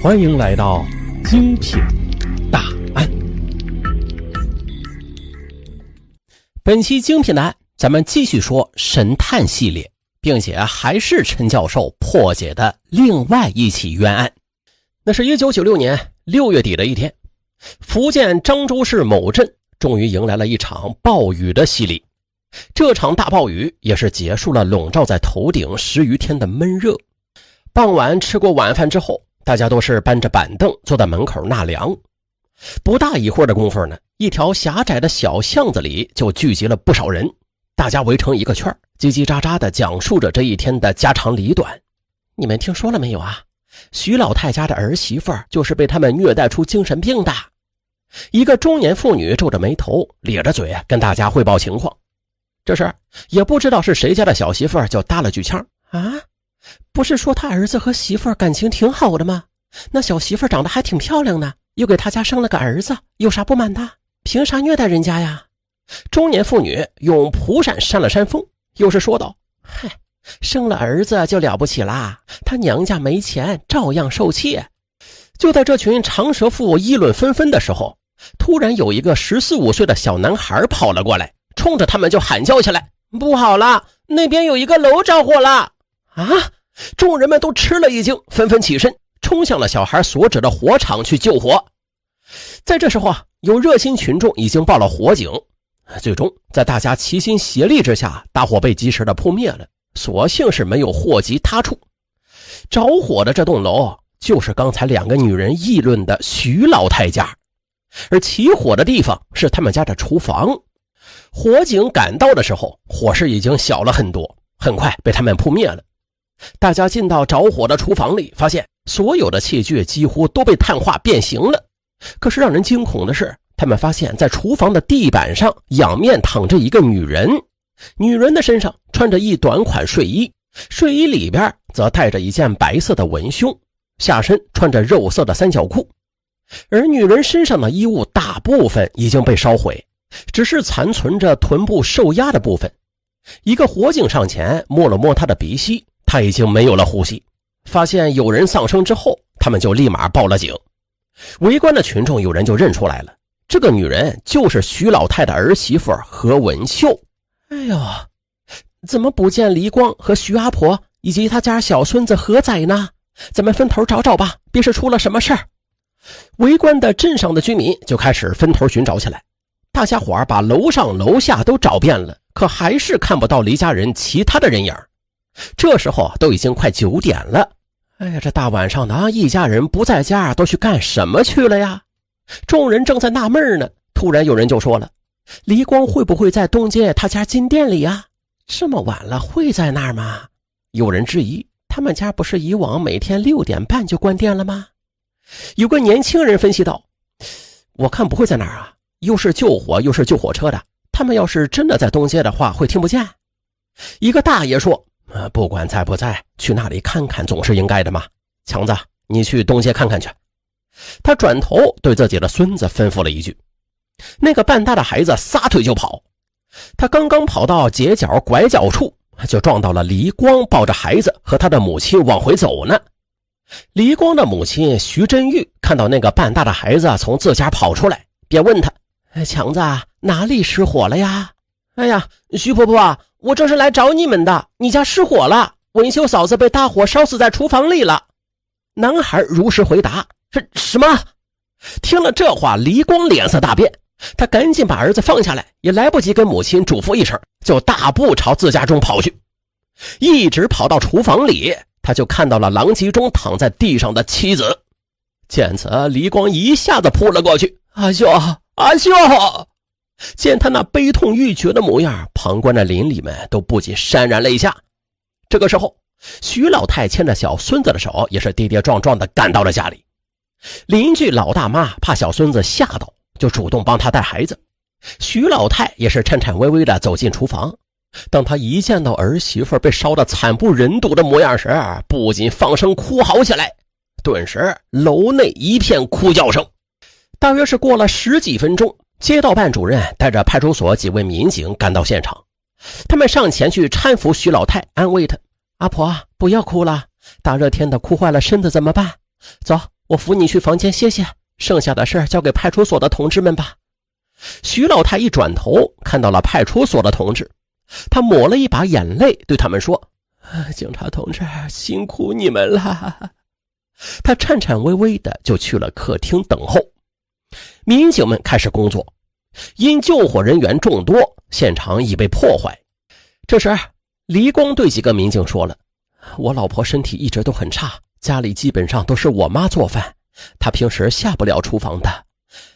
欢迎来到精品大案。本期精品大案，咱们继续说神探系列，并且还是陈教授破解的另外一起冤案。那是1996年6月底的一天，福建漳州市某镇终于迎来了一场暴雨的洗礼。这场大暴雨也是结束了笼罩在头顶十余天的闷热。傍晚吃过晚饭之后。大家都是搬着板凳坐在门口纳凉，不大一会儿的功夫呢，一条狭窄的小巷子里就聚集了不少人，大家围成一个圈儿，叽叽喳喳地讲述着这一天的家长里短。你们听说了没有啊？徐老太家的儿媳妇就是被他们虐待出精神病的。一个中年妇女皱着眉头，咧着嘴跟大家汇报情况。这时也不知道是谁家的小媳妇儿就搭了句腔：“啊。”不是说他儿子和媳妇儿感情挺好的吗？那小媳妇长得还挺漂亮的，又给他家生了个儿子，有啥不满的？凭啥虐待人家呀？中年妇女用蒲扇扇了扇风，又是说道：“嗨，生了儿子就了不起了，他娘家没钱照样受气。”就在这群长舌妇议论纷纷的时候，突然有一个十四五岁的小男孩跑了过来，冲着他们就喊叫起来：“不好了，那边有一个楼着火了！”啊！众人们都吃了一惊，纷纷起身冲向了小孩所指的火场去救火。在这时候啊，有热心群众已经报了火警。最终，在大家齐心协力之下，大火被及时的扑灭了，所幸是没有祸及他处。着火的这栋楼就是刚才两个女人议论的徐老太家，而起火的地方是他们家的厨房。火警赶到的时候，火势已经小了很多，很快被他们扑灭了。大家进到着火的厨房里，发现所有的器具几乎都被碳化变形了。可是让人惊恐的是，他们发现在厨房的地板上仰面躺着一个女人，女人的身上穿着一短款睡衣，睡衣里边则带着一件白色的文胸，下身穿着肉色的三角裤。而女人身上的衣物大部分已经被烧毁，只是残存着臀部受压的部分。一个火警上前摸了摸她的鼻息。他已经没有了呼吸。发现有人丧生之后，他们就立马报了警。围观的群众有人就认出来了，这个女人就是徐老太的儿媳妇何文秀。哎呦，怎么不见黎光和徐阿婆以及他家小孙子何仔呢？咱们分头找找吧，别是出了什么事儿。围观的镇上的居民就开始分头寻找起来。大家伙把楼上楼下都找遍了，可还是看不到黎家人其他的人影这时候都已经快九点了，哎呀，这大晚上的，一家人不在家，都去干什么去了呀？众人正在纳闷呢，突然有人就说了：“李光会不会在东街他家金店里呀？这么晚了，会在那儿吗？”有人质疑：“他们家不是以往每天六点半就关店了吗？”有个年轻人分析道：“我看不会在那儿啊，又是救火又是救火车的，他们要是真的在东街的话，会听不见。”一个大爷说。啊，不管在不在，去那里看看总是应该的嘛。强子，你去东街看看去。他转头对自己的孙子吩咐了一句。那个半大的孩子撒腿就跑。他刚刚跑到街角拐角处，就撞到了李光抱着孩子和他的母亲往回走呢。李光的母亲徐真玉看到那个半大的孩子从自家跑出来，便问他：“强子，哪里失火了呀？”“哎呀，徐婆婆。”我这是来找你们的。你家失火了，文秀嫂子被大火烧死在厨房里了。男孩如实回答：“什什么？”听了这话，黎光脸色大变，他赶紧把儿子放下来，也来不及跟母亲嘱咐一声，就大步朝自家中跑去，一直跑到厨房里，他就看到了狼藉中躺在地上的妻子。见此，黎光一下子扑了过去：“阿秀，阿秀！”见他那悲痛欲绝的模样，旁观的邻里们都不禁潸然泪下。这个时候，徐老太牵着小孙子的手，也是跌跌撞撞的赶到了家里。邻居老大妈怕小孙子吓到，就主动帮他带孩子。徐老太也是颤颤巍巍的走进厨房，当他一见到儿媳妇被烧得惨不忍睹的模样时，不禁放声哭嚎起来。顿时，楼内一片哭叫声。大约是过了十几分钟。街道办主任带着派出所几位民警赶到现场，他们上前去搀扶徐老太，安慰她：“阿婆，不要哭了，大热天的哭坏了身子怎么办？走，我扶你去房间歇歇。剩下的事交给派出所的同志们吧。”徐老太一转头看到了派出所的同志，他抹了一把眼泪，对他们说：“警察同志，辛苦你们了。”他颤颤巍巍的就去了客厅等候。民警们开始工作，因救火人员众多，现场已被破坏。这时，黎光对几个民警说了：“我老婆身体一直都很差，家里基本上都是我妈做饭，她平时下不了厨房的。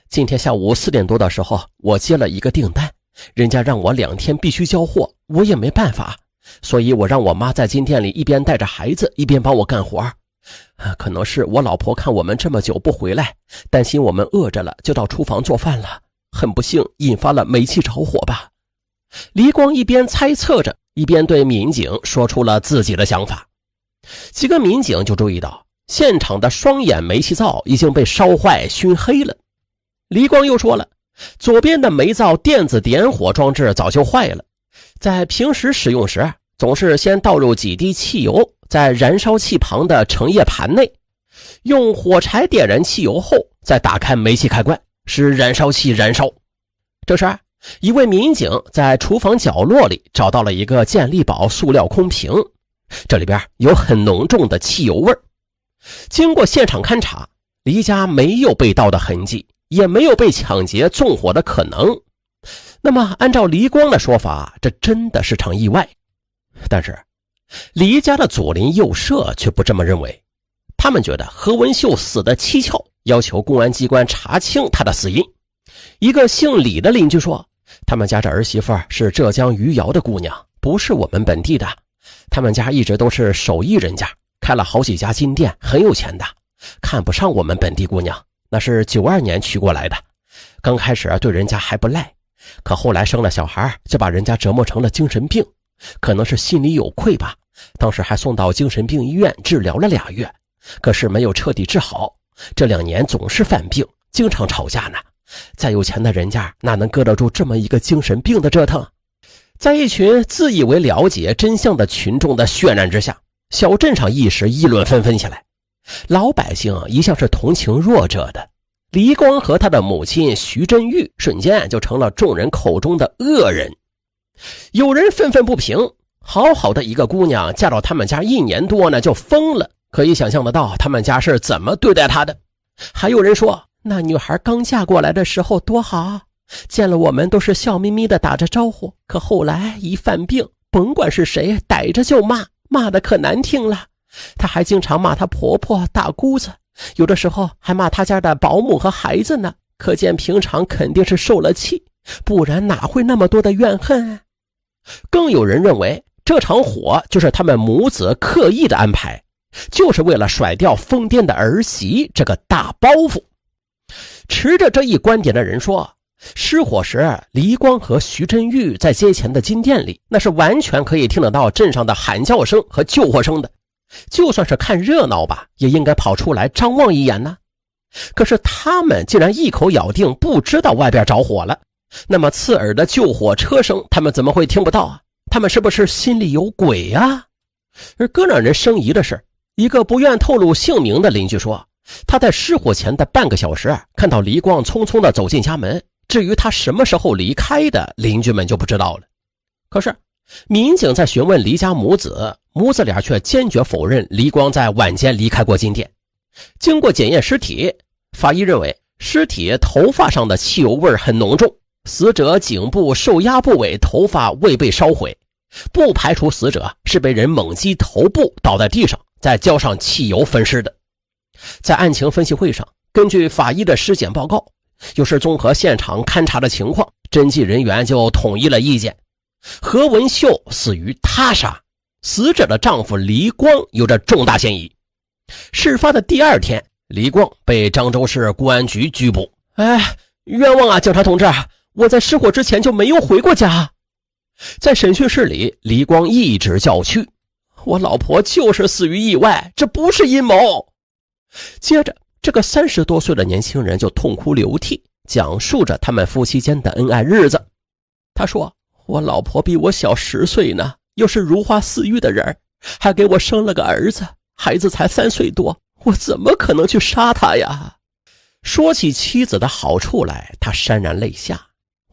今天下午四点多的时候，我接了一个订单，人家让我两天必须交货，我也没办法，所以我让我妈在金店里一边带着孩子，一边帮我干活。”可能是我老婆看我们这么久不回来，担心我们饿着了，就到厨房做饭了。很不幸，引发了煤气着火吧。黎光一边猜测着，一边对民警说出了自己的想法。几个民警就注意到，现场的双眼煤气灶已经被烧坏、熏黑了。黎光又说了，左边的煤灶电子点火装置早就坏了，在平时使用时，总是先倒入几滴汽油。在燃烧器旁的盛液盘内，用火柴点燃汽油后，再打开煤气开关，使燃烧器燃烧。这时，一位民警在厨房角落里找到了一个健力宝塑料空瓶，这里边有很浓重的汽油味经过现场勘查，黎家没有被盗的痕迹，也没有被抢劫纵火的可能。那么，按照黎光的说法，这真的是场意外，但是。李家的左邻右舍却不这么认为，他们觉得何文秀死得蹊跷，要求公安机关查清他的死因。一个姓李的邻居说：“他们家这儿媳妇是浙江余姚的姑娘，不是我们本地的。他们家一直都是手艺人家，开了好几家金店，很有钱的。看不上我们本地姑娘，那是九二年娶过来的。刚开始对人家还不赖，可后来生了小孩，就把人家折磨成了精神病，可能是心里有愧吧。”当时还送到精神病医院治疗了俩月，可是没有彻底治好。这两年总是犯病，经常吵架呢。再有钱的人家哪能搁得住这么一个精神病的折腾？在一群自以为了解真相的群众的渲染之下，小镇上一时议论纷纷起来。老百姓一向是同情弱者的，黎光和他的母亲徐振玉瞬间就成了众人口中的恶人。有人愤愤不平。好好的一个姑娘，嫁到他们家一年多呢，就疯了。可以想象得到他们家是怎么对待她的。还有人说，那女孩刚嫁过来的时候多好，见了我们都是笑眯眯的打着招呼。可后来一犯病，甭管是谁逮着就骂，骂的可难听了。她还经常骂她婆婆、大姑子，有的时候还骂她家的保姆和孩子呢。可见平常肯定是受了气，不然哪会那么多的怨恨？更有人认为。这场火就是他们母子刻意的安排，就是为了甩掉疯癫的儿媳这个大包袱。持着这一观点的人说，失火时黎光和徐珍玉在街前的金店里，那是完全可以听得到镇上的喊叫声和救火声的。就算是看热闹吧，也应该跑出来张望一眼呢。可是他们竟然一口咬定不知道外边着火了，那么刺耳的救火车声，他们怎么会听不到啊？他们是不是心里有鬼呀？而更让人生疑的是，一个不愿透露姓名的邻居说，他在失火前的半个小时看到黎光匆匆地走进家门。至于他什么时候离开的，邻居们就不知道了。可是，民警在询问黎家母子，母子俩却坚决否认黎光在晚间离开过金店。经过检验尸体，法医认为尸体头发上的汽油味很浓重，死者颈部受压部位头发未被烧毁。不排除死者是被人猛击头部倒在地上，再浇上汽油焚尸的。在案情分析会上，根据法医的尸检报告，又是综合现场勘查的情况，侦缉人员就统一了意见：何文秀死于他杀，死者的丈夫黎光有着重大嫌疑。事发的第二天，黎光被漳州市公安局拘捕。哎，冤枉啊，警察同志，我在失火之前就没有回过家。在审讯室里，李光一直叫屈：“我老婆就是死于意外，这不是阴谋。”接着，这个三十多岁的年轻人就痛哭流涕，讲述着他们夫妻间的恩爱日子。他说：“我老婆比我小十岁呢，又是如花似玉的人还给我生了个儿子，孩子才三岁多，我怎么可能去杀他呀？”说起妻子的好处来，他潸然泪下。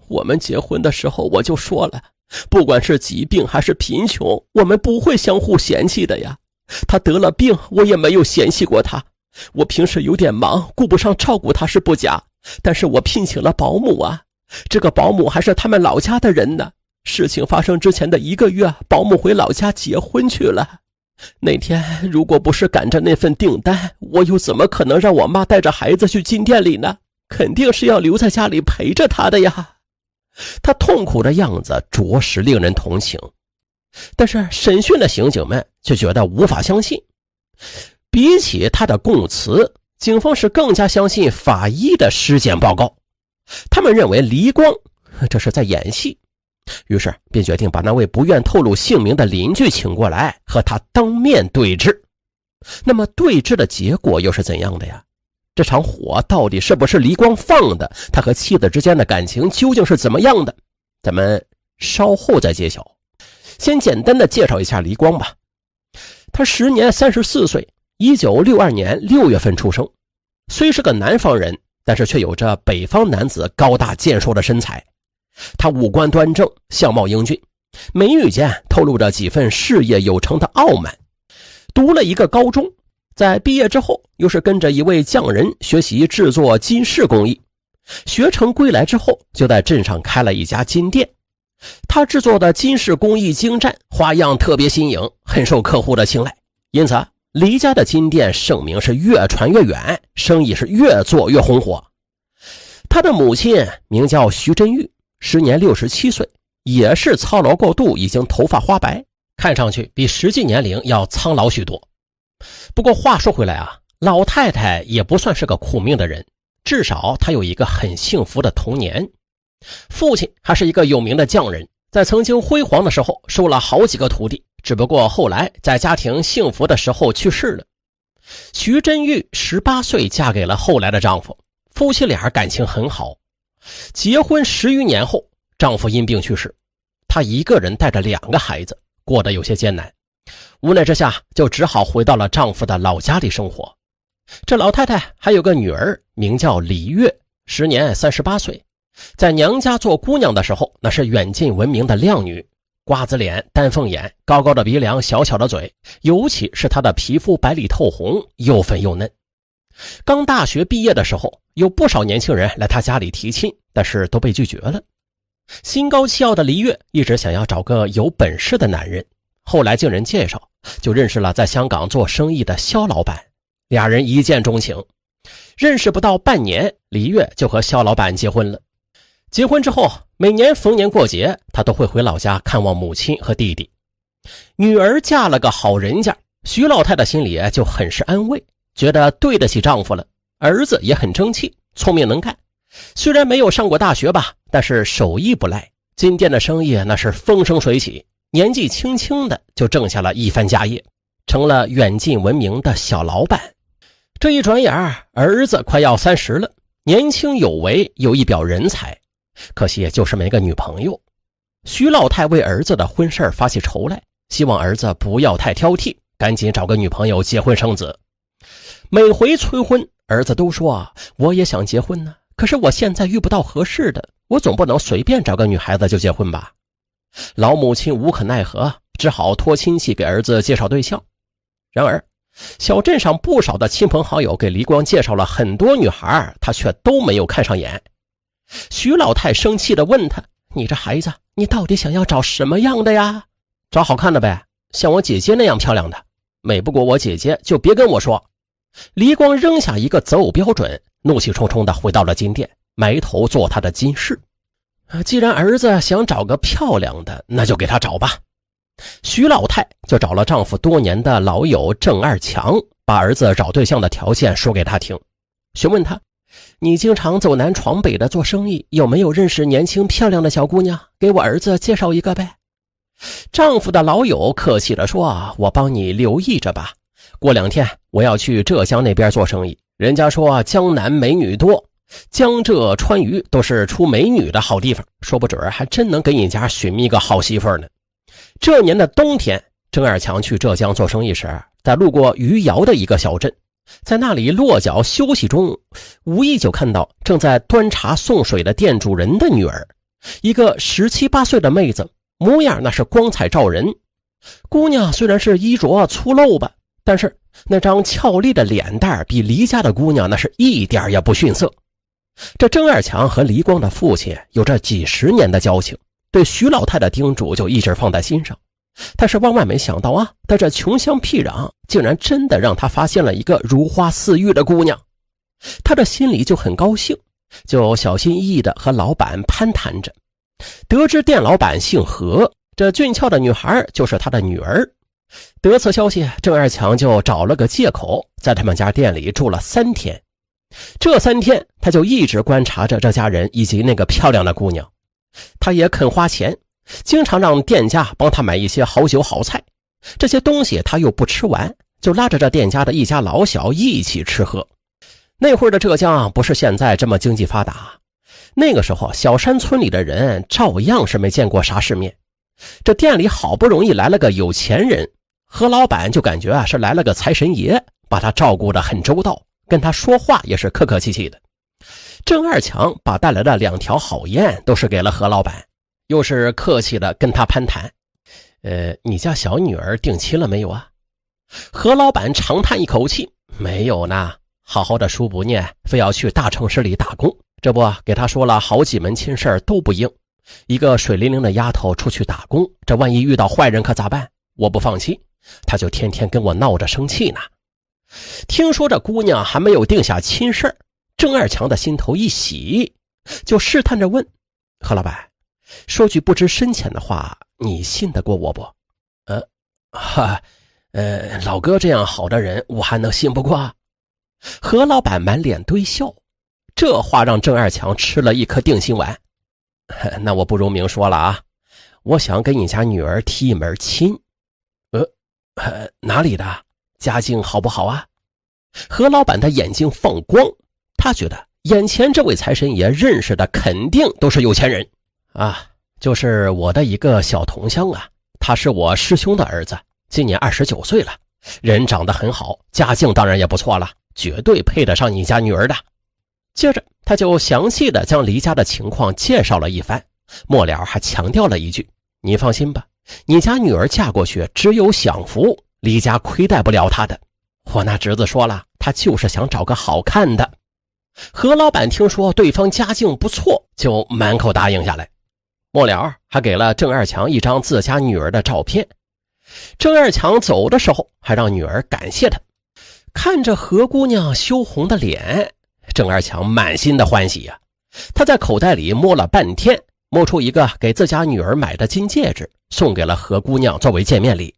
我们结婚的时候，我就说了。不管是疾病还是贫穷，我们不会相互嫌弃的呀。他得了病，我也没有嫌弃过他。我平时有点忙，顾不上照顾他是不假，但是我聘请了保姆啊。这个保姆还是他们老家的人呢。事情发生之前的一个月，保姆回老家结婚去了。那天如果不是赶着那份订单，我又怎么可能让我妈带着孩子去金店里呢？肯定是要留在家里陪着他的呀。他痛苦的样子着实令人同情，但是审讯的刑警们却觉得无法相信。比起他的供词，警方是更加相信法医的尸检报告。他们认为黎光这是在演戏，于是便决定把那位不愿透露姓名的邻居请过来，和他当面对质。那么对质的结果又是怎样的呀？这场火到底是不是黎光放的？他和妻子之间的感情究竟是怎么样的？咱们稍后再揭晓。先简单的介绍一下黎光吧。他时年三十四岁，一九六二年六月份出生。虽是个南方人，但是却有着北方男子高大健硕的身材。他五官端正，相貌英俊，眉宇间透露着几分事业有成的傲慢。读了一个高中。在毕业之后，又是跟着一位匠人学习制作金饰工艺，学成归来之后，就在镇上开了一家金店。他制作的金饰工艺精湛，花样特别新颖，很受客户的青睐。因此，黎家的金店盛名是越传越远，生意是越做越红火。他的母亲名叫徐珍玉，时年六十七岁，也是操劳过度，已经头发花白，看上去比实际年龄要苍老许多。不过话说回来啊，老太太也不算是个苦命的人，至少她有一个很幸福的童年。父亲还是一个有名的匠人，在曾经辉煌的时候收了好几个徒弟。只不过后来在家庭幸福的时候去世了。徐真玉十八岁嫁给了后来的丈夫，夫妻俩感情很好。结婚十余年后，丈夫因病去世，她一个人带着两个孩子，过得有些艰难。无奈之下，就只好回到了丈夫的老家里生活。这老太太还有个女儿，名叫李月，时年三十八岁，在娘家做姑娘的时候，那是远近闻名的靓女，瓜子脸、丹凤眼、高高的鼻梁、小巧的嘴，尤其是她的皮肤白里透红，又粉又嫩。刚大学毕业的时候，有不少年轻人来她家里提亲，但是都被拒绝了。心高气傲的李月一直想要找个有本事的男人。后来经人介绍，就认识了在香港做生意的肖老板，俩人一见钟情。认识不到半年，李月就和肖老板结婚了。结婚之后，每年逢年过节，她都会回老家看望母亲和弟弟。女儿嫁了个好人家，徐老太的心里就很是安慰，觉得对得起丈夫了。儿子也很争气，聪明能干，虽然没有上过大学吧，但是手艺不赖，金店的生意那是风生水起。年纪轻轻的就挣下了一番家业，成了远近闻名的小老板。这一转眼，儿子快要三十了，年轻有为，有一表人才，可惜就是没个女朋友。徐老太为儿子的婚事发起愁来，希望儿子不要太挑剔，赶紧找个女朋友结婚生子。每回催婚，儿子都说：“我也想结婚呢，可是我现在遇不到合适的，我总不能随便找个女孩子就结婚吧。”老母亲无可奈何，只好托亲戚给儿子介绍对象。然而，小镇上不少的亲朋好友给黎光介绍了很多女孩，他却都没有看上眼。徐老太生气地问他：“你这孩子，你到底想要找什么样的呀？”“找好看的呗，像我姐姐那样漂亮的，美不过我姐姐就别跟我说。”黎光扔下一个择偶标准，怒气冲冲地回到了金店，埋头做他的金饰。啊，既然儿子想找个漂亮的，那就给他找吧。徐老太就找了丈夫多年的老友郑二强，把儿子找对象的条件说给他听，询问他：“你经常走南闯北的做生意，有没有认识年轻漂亮的小姑娘？给我儿子介绍一个呗。”丈夫的老友客气地说：“我帮你留意着吧。过两天我要去浙江那边做生意，人家说江南美女多。”江浙川渝都是出美女的好地方，说不准还真能给你家寻觅个好媳妇呢。这年的冬天，郑二强去浙江做生意时，在路过余姚的一个小镇，在那里落脚休息中，无意就看到正在端茶送水的店主人的女儿，一个十七八岁的妹子，模样那是光彩照人。姑娘虽然是衣着粗陋吧，但是那张俏丽的脸蛋儿，比离家的姑娘那是一点也不逊色。这郑二强和黎光的父亲有着几十年的交情，对徐老太的叮嘱就一直放在心上。但是万万没想到啊，在这穷乡僻壤，竟然真的让他发现了一个如花似玉的姑娘。他这心里就很高兴，就小心翼翼的和老板攀谈着，得知店老板姓何，这俊俏的女孩就是他的女儿。得此消息，郑二强就找了个借口，在他们家店里住了三天。这三天，他就一直观察着这家人以及那个漂亮的姑娘。他也肯花钱，经常让店家帮他买一些好酒好菜。这些东西他又不吃完，就拉着这店家的一家老小一起吃喝。那会儿的浙江啊，不是现在这么经济发达，那个时候小山村里的人照样是没见过啥世面。这店里好不容易来了个有钱人，何老板就感觉啊是来了个财神爷，把他照顾的很周到。跟他说话也是客客气气的，郑二强把带来的两条好烟都是给了何老板，又是客气的跟他攀谈。呃，你家小女儿定亲了没有啊？何老板长叹一口气：“没有呢，好好的书不念，非要去大城市里打工。这不给他说了好几门亲事都不应，一个水灵灵的丫头出去打工，这万一遇到坏人可咋办？我不放心，他就天天跟我闹着生气呢。”听说这姑娘还没有定下亲事儿，郑二强的心头一喜，就试探着问何老板：“说句不知深浅的话，你信得过我不？”“呃，哈，呃，老哥这样好的人，我还能信不过？”何老板满脸堆笑，这话让郑二强吃了一颗定心丸。“那我不如明说了啊，我想给你家女儿提一门亲。”“呃，哪里的？”家境好不好啊？何老板的眼睛放光，他觉得眼前这位财神爷认识的肯定都是有钱人啊！就是我的一个小同乡啊，他是我师兄的儿子，今年二十九岁了，人长得很好，家境当然也不错了，绝对配得上你家女儿的。接着，他就详细的将离家的情况介绍了一番，末了还强调了一句：“你放心吧，你家女儿嫁过去只有享福。”李家亏待不了他的，我那侄子说了，他就是想找个好看的。何老板听说对方家境不错，就满口答应下来。末了还给了郑二强一张自家女儿的照片。郑二强走的时候还让女儿感谢他。看着何姑娘羞红的脸，郑二强满心的欢喜呀。他在口袋里摸了半天，摸出一个给自家女儿买的金戒指，送给了何姑娘作为见面礼。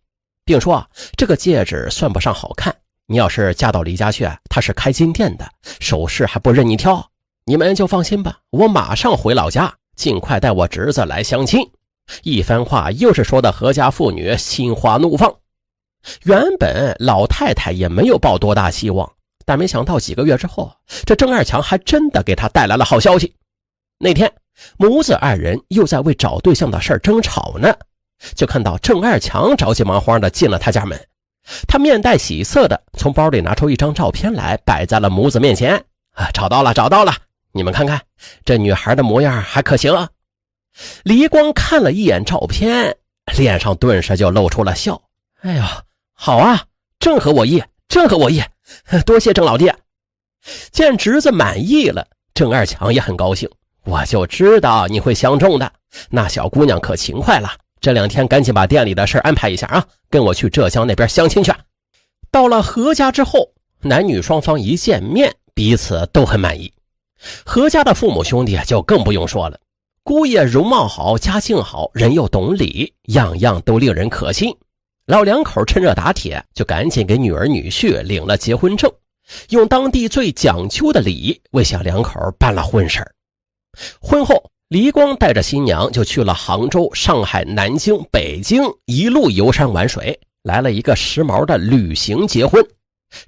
并说，这个戒指算不上好看。你要是嫁到李家去，他是开金店的，首饰还不任你挑。你们就放心吧，我马上回老家，尽快带我侄子来相亲。一番话又是说的何家妇女心花怒放。原本老太太也没有抱多大希望，但没想到几个月之后，这郑二强还真的给她带来了好消息。那天，母子二人又在为找对象的事争吵呢。就看到郑二强着急忙慌地进了他家门，他面带喜色地从包里拿出一张照片来，摆在了母子面前。啊，找到了，找到了！你们看看，这女孩的模样还可行。黎光看了一眼照片，脸上顿时就露出了笑。哎呦，好啊，正合我意，正合我意！多谢郑老弟。见侄子满意了，郑二强也很高兴。我就知道你会相中的，那小姑娘可勤快了。这两天赶紧把店里的事安排一下啊！跟我去浙江那边相亲去。到了何家之后，男女双方一见面，彼此都很满意。何家的父母兄弟就更不用说了。姑爷容貌好，家境好，人又懂礼，样样都令人可信。老两口趁热打铁，就赶紧给女儿女婿领了结婚证，用当地最讲究的礼为小两口办了婚事婚后。李光带着新娘就去了杭州、上海、南京、北京，一路游山玩水，来了一个时髦的旅行结婚，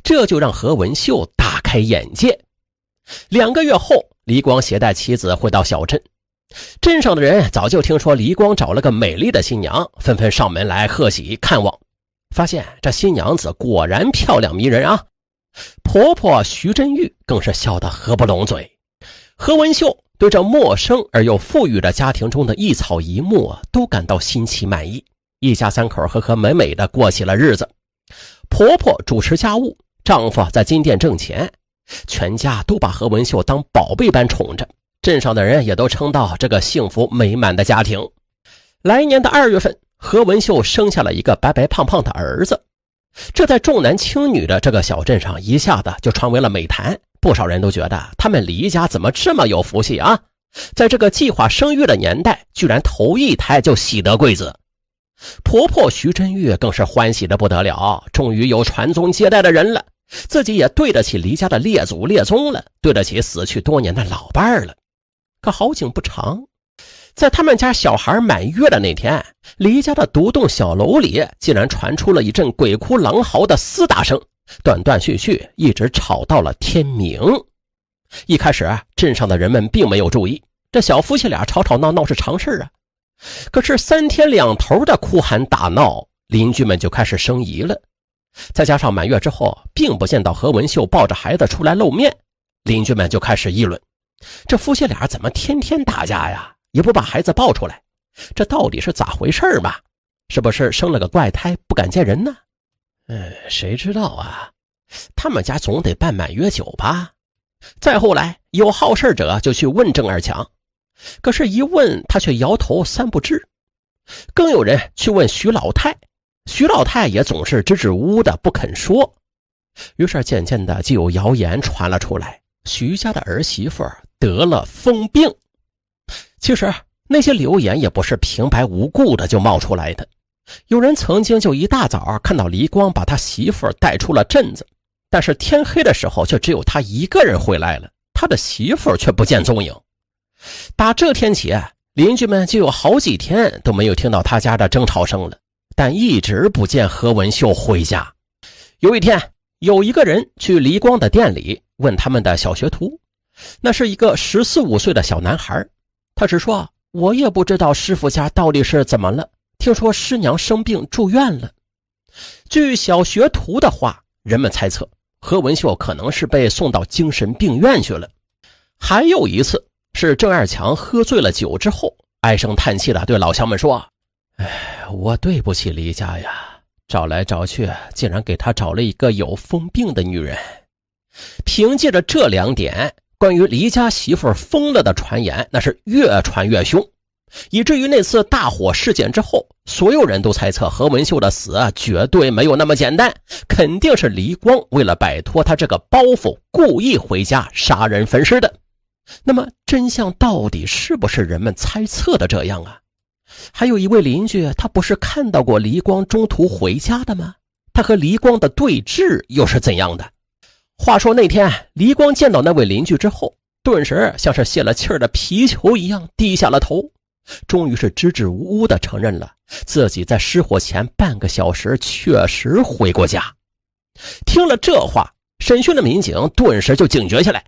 这就让何文秀大开眼界。两个月后，李光携带妻子回到小镇，镇上的人早就听说李光找了个美丽的新娘，纷纷上门来贺喜、看望。发现这新娘子果然漂亮迷人啊！婆婆徐真玉更是笑得合不拢嘴。何文秀。对这陌生而又富裕的家庭中的一草一木都感到新奇满意，一家三口和和美美的过起了日子。婆婆主持家务，丈夫在金店挣钱，全家都把何文秀当宝贝般宠着。镇上的人也都称道这个幸福美满的家庭。来年的二月份，何文秀生下了一个白白胖胖的儿子。这在重男轻女的这个小镇上，一下子就传为了美谈。不少人都觉得他们李家怎么这么有福气啊！在这个计划生育的年代，居然头一胎就喜得贵子。婆婆徐真玉更是欢喜的不得了，终于有传宗接代的人了，自己也对得起李家的列祖列宗了，对得起死去多年的老伴了。可好景不长。在他们家小孩满月的那天，离家的独栋小楼里竟然传出了一阵鬼哭狼嚎的厮打声，断断续续，一直吵到了天明。一开始，镇上的人们并没有注意，这小夫妻俩吵吵闹闹是常事啊。可是三天两头的哭喊打闹，邻居们就开始生疑了。再加上满月之后，并不见到何文秀抱着孩子出来露面，邻居们就开始议论：这夫妻俩怎么天天打架呀？也不把孩子抱出来，这到底是咋回事嘛？是不是生了个怪胎，不敢见人呢？嗯，谁知道啊？他们家总得办满月酒吧。再后来，有好事者就去问郑二强，可是，一问他却摇头三不知。更有人去问徐老太，徐老太也总是支支吾吾的不肯说。于是，渐渐的就有谣言传了出来：徐家的儿媳妇得了疯病。其实那些留言也不是平白无故的就冒出来的。有人曾经就一大早看到黎光把他媳妇带出了镇子，但是天黑的时候却只有他一个人回来了，他的媳妇却不见踪影。打这天起，邻居们就有好几天都没有听到他家的争吵声了，但一直不见何文秀回家。有一天，有一个人去黎光的店里问他们的小学徒，那是一个十四五岁的小男孩。二是说，我也不知道师傅家到底是怎么了。听说师娘生病住院了。据小学徒的话，人们猜测何文秀可能是被送到精神病院去了。还有一次是郑二强喝醉了酒之后，唉声叹气的对老乡们说：“哎，我对不起李家呀，找来找去，竟然给他找了一个有疯病的女人。”凭借着这两点。关于黎家媳妇疯了的传言，那是越传越凶，以至于那次大火事件之后，所有人都猜测何文秀的死啊，绝对没有那么简单，肯定是黎光为了摆脱他这个包袱，故意回家杀人焚尸的。那么真相到底是不是人们猜测的这样啊？还有一位邻居，他不是看到过黎光中途回家的吗？他和黎光的对峙又是怎样的？话说那天，黎光见到那位邻居之后，顿时像是泄了气儿的皮球一样低下了头，终于是支支吾吾的承认了自己在失火前半个小时确实回过家。听了这话，审讯的民警顿时就警觉起来，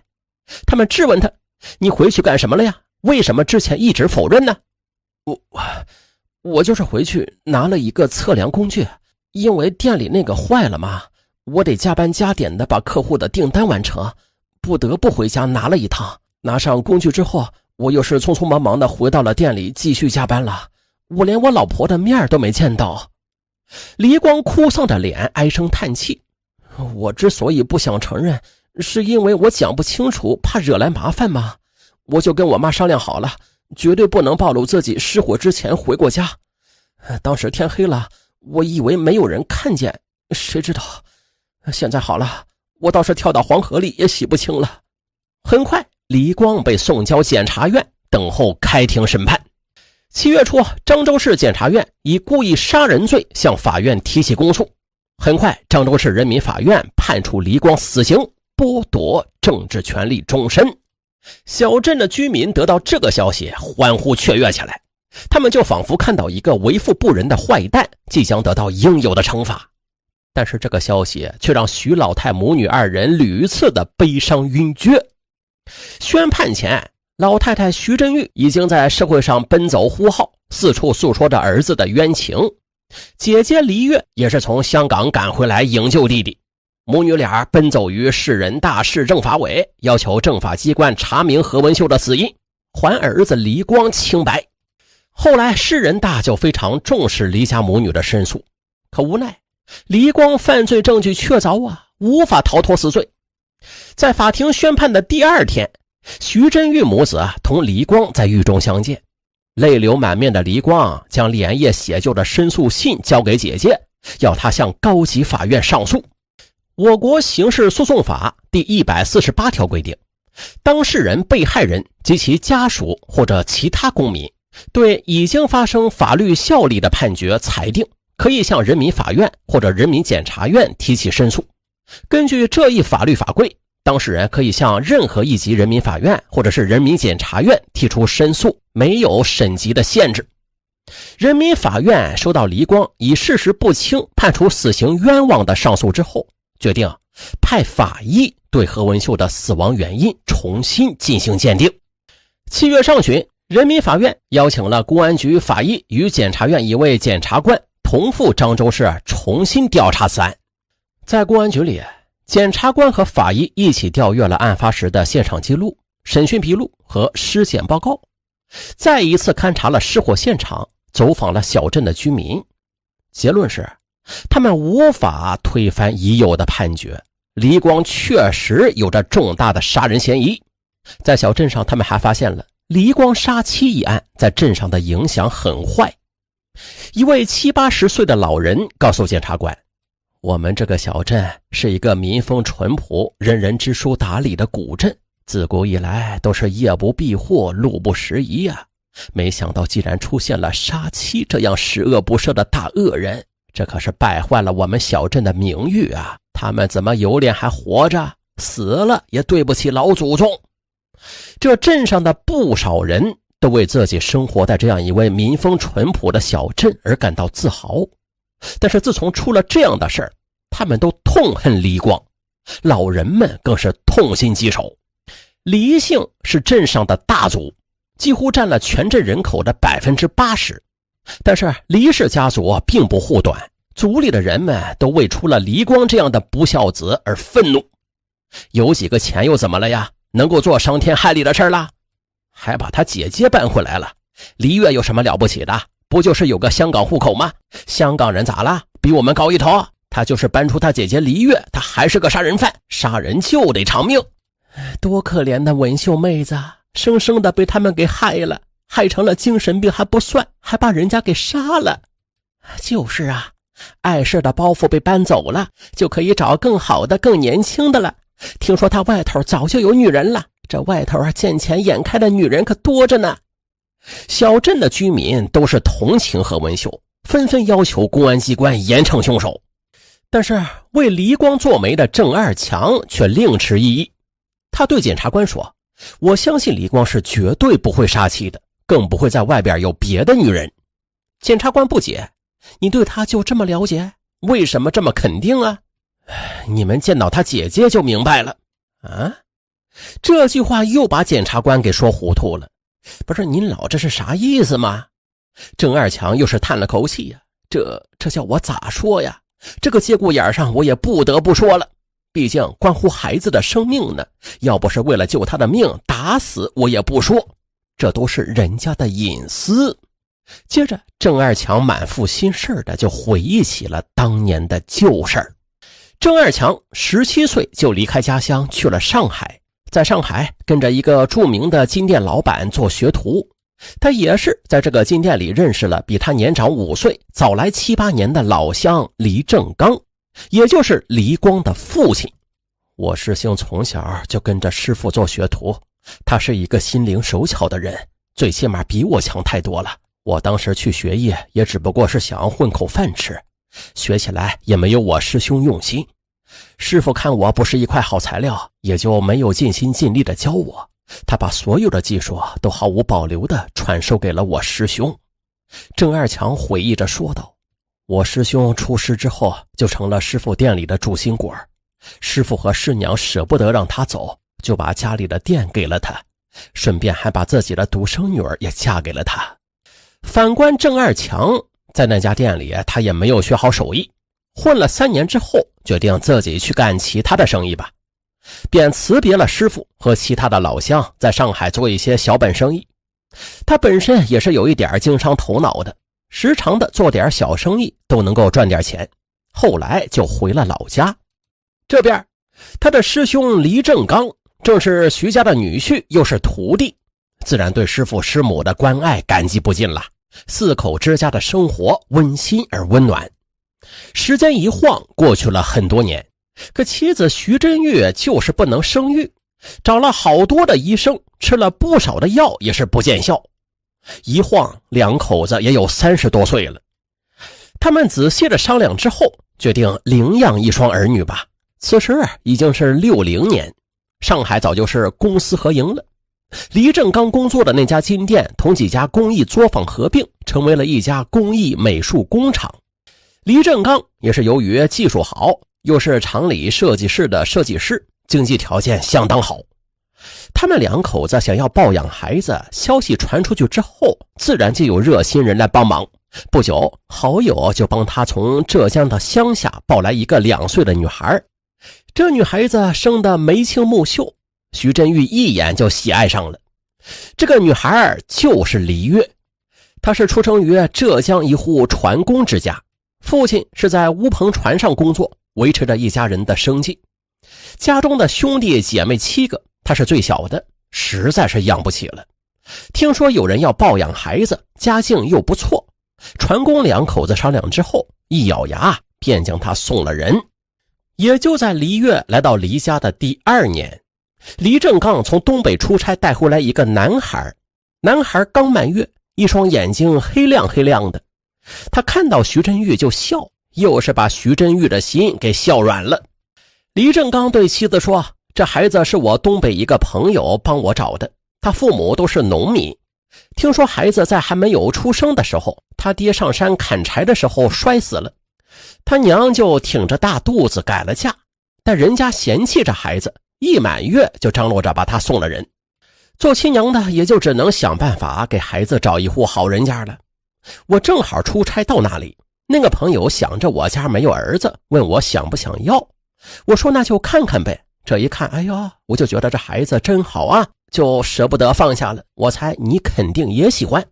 他们质问他：“你回去干什么了呀？为什么之前一直否认呢？”“我我我就是回去拿了一个测量工具，因为店里那个坏了吗？”我得加班加点的把客户的订单完成，不得不回家拿了一趟。拿上工具之后，我又是匆匆忙忙的回到了店里继续加班了。我连我老婆的面都没见到。黎光哭丧着脸，唉声叹气。我之所以不想承认，是因为我讲不清楚，怕惹来麻烦嘛。我就跟我妈商量好了，绝对不能暴露自己失火之前回过家。当时天黑了，我以为没有人看见，谁知道。现在好了，我倒是跳到黄河里也洗不清了。很快，李光被送交检察院，等候开庭审判。七月初，漳州市检察院以故意杀人罪向法院提起公诉。很快，漳州市人民法院判处李光死刑，剥夺政治权利终身。小镇的居民得到这个消息，欢呼雀跃起来。他们就仿佛看到一个为富不仁的坏蛋即将得到应有的惩罚。但是这个消息却让徐老太母女二人屡次的悲伤晕厥。宣判前，老太太徐振玉已经在社会上奔走呼号，四处诉说着儿子的冤情。姐姐黎月也是从香港赶回来营救弟弟，母女俩奔走于市人大市政法委，要求政法机关查明何文秀的死因，还儿子黎光清白。后来，市人大就非常重视黎家母女的申诉，可无奈。黎光犯罪证据确凿啊，无法逃脱死罪。在法庭宣判的第二天，徐真玉母子啊同黎光在狱中相见，泪流满面的黎光将连夜写就的申诉信交给姐姐，要她向高级法院上诉。我国刑事诉讼法第一百四十八条规定，当事人、被害人及其家属或者其他公民对已经发生法律效力的判决、裁定，可以向人民法院或者人民检察院提起申诉。根据这一法律法规，当事人可以向任何一级人民法院或者是人民检察院提出申诉，没有审级的限制。人民法院收到黎光以事实不清判处死刑冤枉的上诉之后，决定派法医对何文秀的死亡原因重新进行鉴定。七月上旬，人民法院邀请了公安局法医与检察院一位检察官。同复漳州市重新调查此案，在公安局里，检察官和法医一起调阅了案发时的现场记录、审讯笔录和尸检报告，再一次勘察了失火现场，走访了小镇的居民。结论是，他们无法推翻已有的判决。黎光确实有着重大的杀人嫌疑。在小镇上，他们还发现了黎光杀妻一案在镇上的影响很坏。一位七八十岁的老人告诉检察官：“我们这个小镇是一个民风淳朴、人人知书达理的古镇，自古以来都是夜不闭户、路不拾遗呀。没想到，竟然出现了杀妻这样十恶不赦的大恶人，这可是败坏了我们小镇的名誉啊！他们怎么有脸还活着？死了也对不起老祖宗。这镇上的不少人。”为自己生活在这样一位民风淳朴的小镇而感到自豪，但是自从出了这样的事儿，他们都痛恨黎光，老人们更是痛心疾首。黎姓是镇上的大族，几乎占了全镇人口的百分之八十，但是黎氏家族并不护短，族里的人们都为出了黎光这样的不孝子而愤怒。有几个钱又怎么了呀？能够做伤天害理的事儿了？还把他姐姐搬回来了。黎月有什么了不起的？不就是有个香港户口吗？香港人咋了？比我们高一头？他就是搬出他姐姐黎月，他还是个杀人犯，杀人就得偿命。多可怜的文秀妹子，生生的被他们给害了，害成了精神病还不算，还把人家给杀了。就是啊，碍事的包袱被搬走了，就可以找更好的、更年轻的了。听说他外头早就有女人了。这外头啊，见钱眼开的女人可多着呢。小镇的居民都是同情何文秀，纷纷要求公安机关严惩凶手。但是为黎光做媒的郑二强却另持异议。他对检察官说：“我相信黎光是绝对不会杀妻的，更不会在外边有别的女人。”检察官不解：“你对他就这么了解？为什么这么肯定啊？”“你们见到他姐姐就明白了。”啊。这句话又把检察官给说糊涂了，不是您老这是啥意思吗？郑二强又是叹了口气呀，这这叫我咋说呀？这个节骨眼上我也不得不说了，毕竟关乎孩子的生命呢。要不是为了救他的命，打死我也不说。这都是人家的隐私。接着，郑二强满腹心事的就回忆起了当年的旧事儿。郑二强十七岁就离开家乡去了上海。在上海跟着一个著名的金店老板做学徒，他也是在这个金店里认识了比他年长五岁、早来七八年的老乡黎正刚，也就是黎光的父亲。我师兄从小就跟着师傅做学徒，他是一个心灵手巧的人，最起码比我强太多了。我当时去学艺也只不过是想要混口饭吃，学起来也没有我师兄用心。师傅看我不是一块好材料，也就没有尽心尽力的教我。他把所有的技术都毫无保留的传授给了我师兄。郑二强回忆着说道：“我师兄出师之后，就成了师傅店里的主心骨。师傅和师娘舍不得让他走，就把家里的店给了他，顺便还把自己的独生女儿也嫁给了他。反观郑二强，在那家店里，他也没有学好手艺，混了三年之后。”决定自己去干其他的生意吧，便辞别了师傅和其他的老乡，在上海做一些小本生意。他本身也是有一点经商头脑的，时常的做点小生意都能够赚点钱。后来就回了老家。这边，他的师兄黎正刚正是徐家的女婿，又是徒弟，自然对师傅师母的关爱感激不尽了。四口之家的生活温馨而温暖。时间一晃过去了很多年，可妻子徐真玉就是不能生育，找了好多的医生，吃了不少的药也是不见效。一晃两口子也有三十多岁了，他们仔细的商量之后，决定领养一双儿女吧。此时已经是六零年，上海早就是公私合营了。黎正刚工作的那家金店同几家工艺作坊合并，成为了一家工艺美术工厂。黎振刚也是由于技术好，又是厂里设计室的设计师，经济条件相当好。他们两口子想要抱养孩子，消息传出去之后，自然就有热心人来帮忙。不久，好友就帮他从浙江的乡下抱来一个两岁的女孩。这女孩子生得眉清目秀，徐振玉一眼就喜爱上了。这个女孩就是李月，她是出生于浙江一户船工之家。父亲是在乌篷船上工作，维持着一家人的生计。家中的兄弟姐妹七个，他是最小的，实在是养不起了。听说有人要抱养孩子，家境又不错，船工两口子商量之后，一咬牙便将他送了人。也就在黎月来到黎家的第二年，黎正刚从东北出差带回来一个男孩，男孩刚满月，一双眼睛黑亮黑亮的。他看到徐振玉就笑，又是把徐振玉的心给笑软了。李正刚对妻子说：“这孩子是我东北一个朋友帮我找的，他父母都是农民。听说孩子在还没有出生的时候，他爹上山砍柴的时候摔死了，他娘就挺着大肚子改了嫁，但人家嫌弃这孩子，一满月就张罗着把他送了人。做亲娘的也就只能想办法给孩子找一户好人家了。”我正好出差到那里，那个朋友想着我家没有儿子，问我想不想要。我说那就看看呗。这一看，哎呦，我就觉得这孩子真好啊，就舍不得放下了。我猜你肯定也喜欢。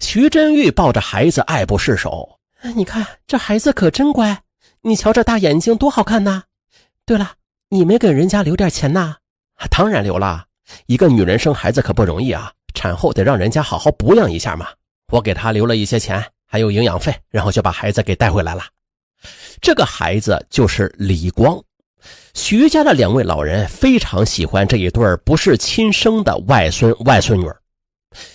徐真玉抱着孩子爱不释手，你看这孩子可真乖，你瞧这大眼睛多好看呐！对了，你没给人家留点钱呐？当然留了，一个女人生孩子可不容易啊，产后得让人家好好补养一下嘛。我给他留了一些钱，还有营养费，然后就把孩子给带回来了。这个孩子就是李光。徐家的两位老人非常喜欢这一对不是亲生的外孙外孙女。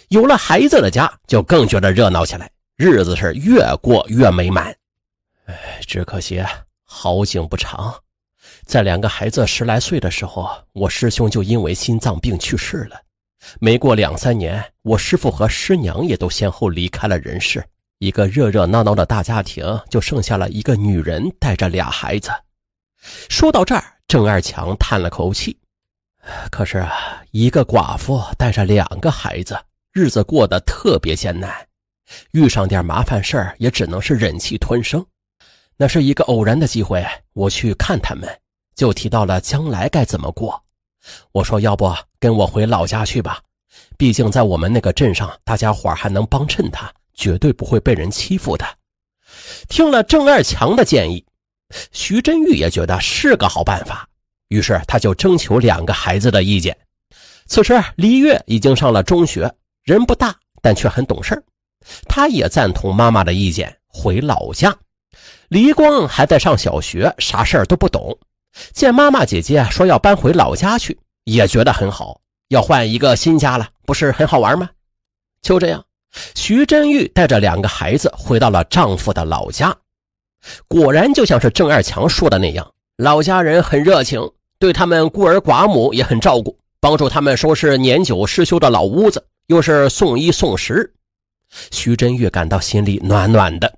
有了孩子的家就更觉得热闹起来，日子是越过越美满。哎，只可惜好景不长，在两个孩子十来岁的时候，我师兄就因为心脏病去世了。没过两三年，我师父和师娘也都先后离开了人世。一个热热闹闹的大家庭，就剩下了一个女人带着俩孩子。说到这儿，郑二强叹了口气。可是，一个寡妇带着两个孩子，日子过得特别艰难，遇上点麻烦事儿，也只能是忍气吞声。那是一个偶然的机会，我去看他们，就提到了将来该怎么过。我说：“要不跟我回老家去吧，毕竟在我们那个镇上，大家伙还能帮衬他，绝对不会被人欺负的。”听了郑二强的建议，徐珍玉也觉得是个好办法，于是他就征求两个孩子的意见。此时，黎月已经上了中学，人不大，但却很懂事她他也赞同妈妈的意见，回老家。黎光还在上小学，啥事儿都不懂。见妈妈姐姐说要搬回老家去，也觉得很好，要换一个新家了，不是很好玩吗？就这样，徐真玉带着两个孩子回到了丈夫的老家。果然就像是郑二强说的那样，老家人很热情，对他们孤儿寡母也很照顾，帮助他们收拾年久失修的老屋子，又是送衣送食。徐真玉感到心里暖暖的。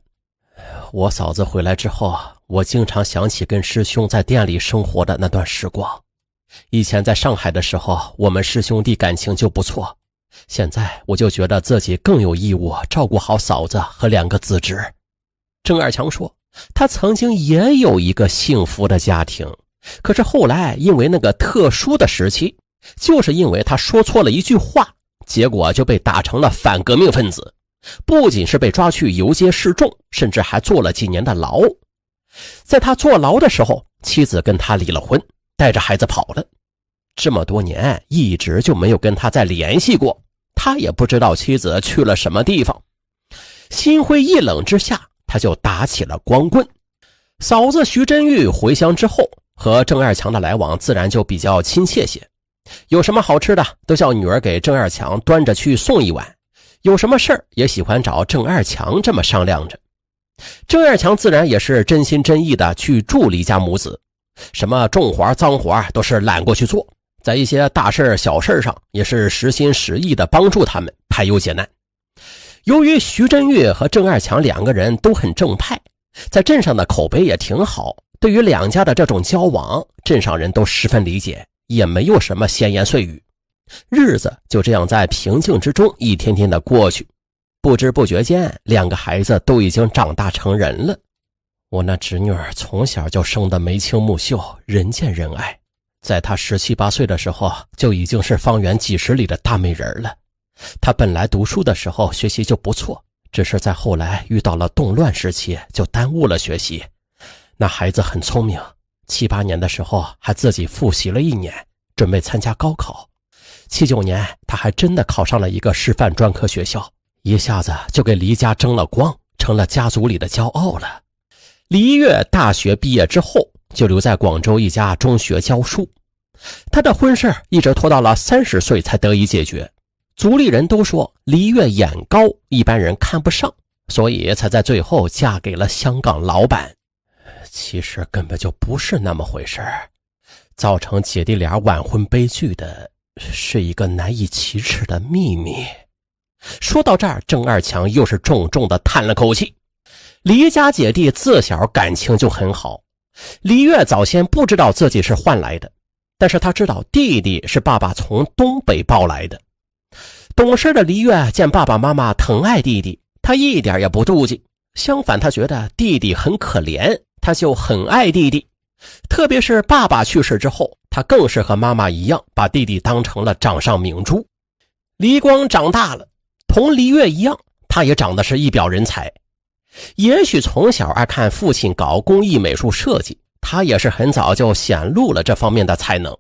我嫂子回来之后。我经常想起跟师兄在店里生活的那段时光。以前在上海的时候，我们师兄弟感情就不错。现在我就觉得自己更有义务照顾好嫂子和两个子侄。郑二强说，他曾经也有一个幸福的家庭，可是后来因为那个特殊的时期，就是因为他说错了一句话，结果就被打成了反革命分子，不仅是被抓去游街示众，甚至还坐了几年的牢。在他坐牢的时候，妻子跟他离了婚，带着孩子跑了。这么多年，一直就没有跟他再联系过。他也不知道妻子去了什么地方。心灰意冷之下，他就打起了光棍。嫂子徐真玉回乡之后，和郑二强的来往自然就比较亲切些。有什么好吃的，都叫女儿给郑二强端着去送一碗。有什么事儿，也喜欢找郑二强这么商量着。郑二强自然也是真心真意的去助李家母子，什么重活脏活都是揽过去做，在一些大事小事上也是实心实意的帮助他们排忧解难。由于徐真月和郑二强两个人都很正派，在镇上的口碑也挺好，对于两家的这种交往，镇上人都十分理解，也没有什么闲言碎语。日子就这样在平静之中一天天的过去。不知不觉间，两个孩子都已经长大成人了。我那侄女儿从小就生得眉清目秀，人见人爱。在她十七八岁的时候，就已经是方圆几十里的大美人了。她本来读书的时候学习就不错，只是在后来遇到了动乱时期，就耽误了学习。那孩子很聪明，七八年的时候还自己复习了一年，准备参加高考。七九年，她还真的考上了一个师范专科学校。一下子就给黎家争了光，成了家族里的骄傲了。黎月大学毕业之后，就留在广州一家中学教书。她的婚事一直拖到了三十岁才得以解决。族里人都说黎月眼高，一般人看不上，所以才在最后嫁给了香港老板。其实根本就不是那么回事造成姐弟俩晚婚悲剧的是一个难以启齿的秘密。说到这儿，郑二强又是重重的叹了口气。黎家姐弟自小感情就很好。黎月早先不知道自己是换来的，但是他知道弟弟是爸爸从东北抱来的。懂事的黎月见爸爸妈妈疼爱弟弟，他一点也不妒忌，相反，他觉得弟弟很可怜，他就很爱弟弟。特别是爸爸去世之后，他更是和妈妈一样，把弟弟当成了掌上明珠。黎光长大了。同黎月一样，他也长得是一表人才。也许从小爱看父亲搞工艺美术设计，他也是很早就显露了这方面的才能。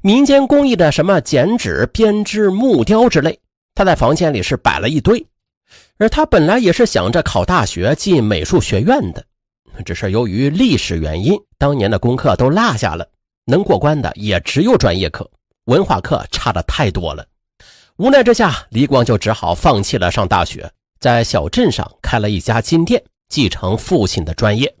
民间工艺的什么剪纸、编织、木雕之类，他在房间里是摆了一堆。而他本来也是想着考大学进美术学院的，只是由于历史原因，当年的功课都落下了，能过关的也只有专业课，文化课差的太多了。无奈之下，李光就只好放弃了上大学，在小镇上开了一家金店，继承父亲的专业。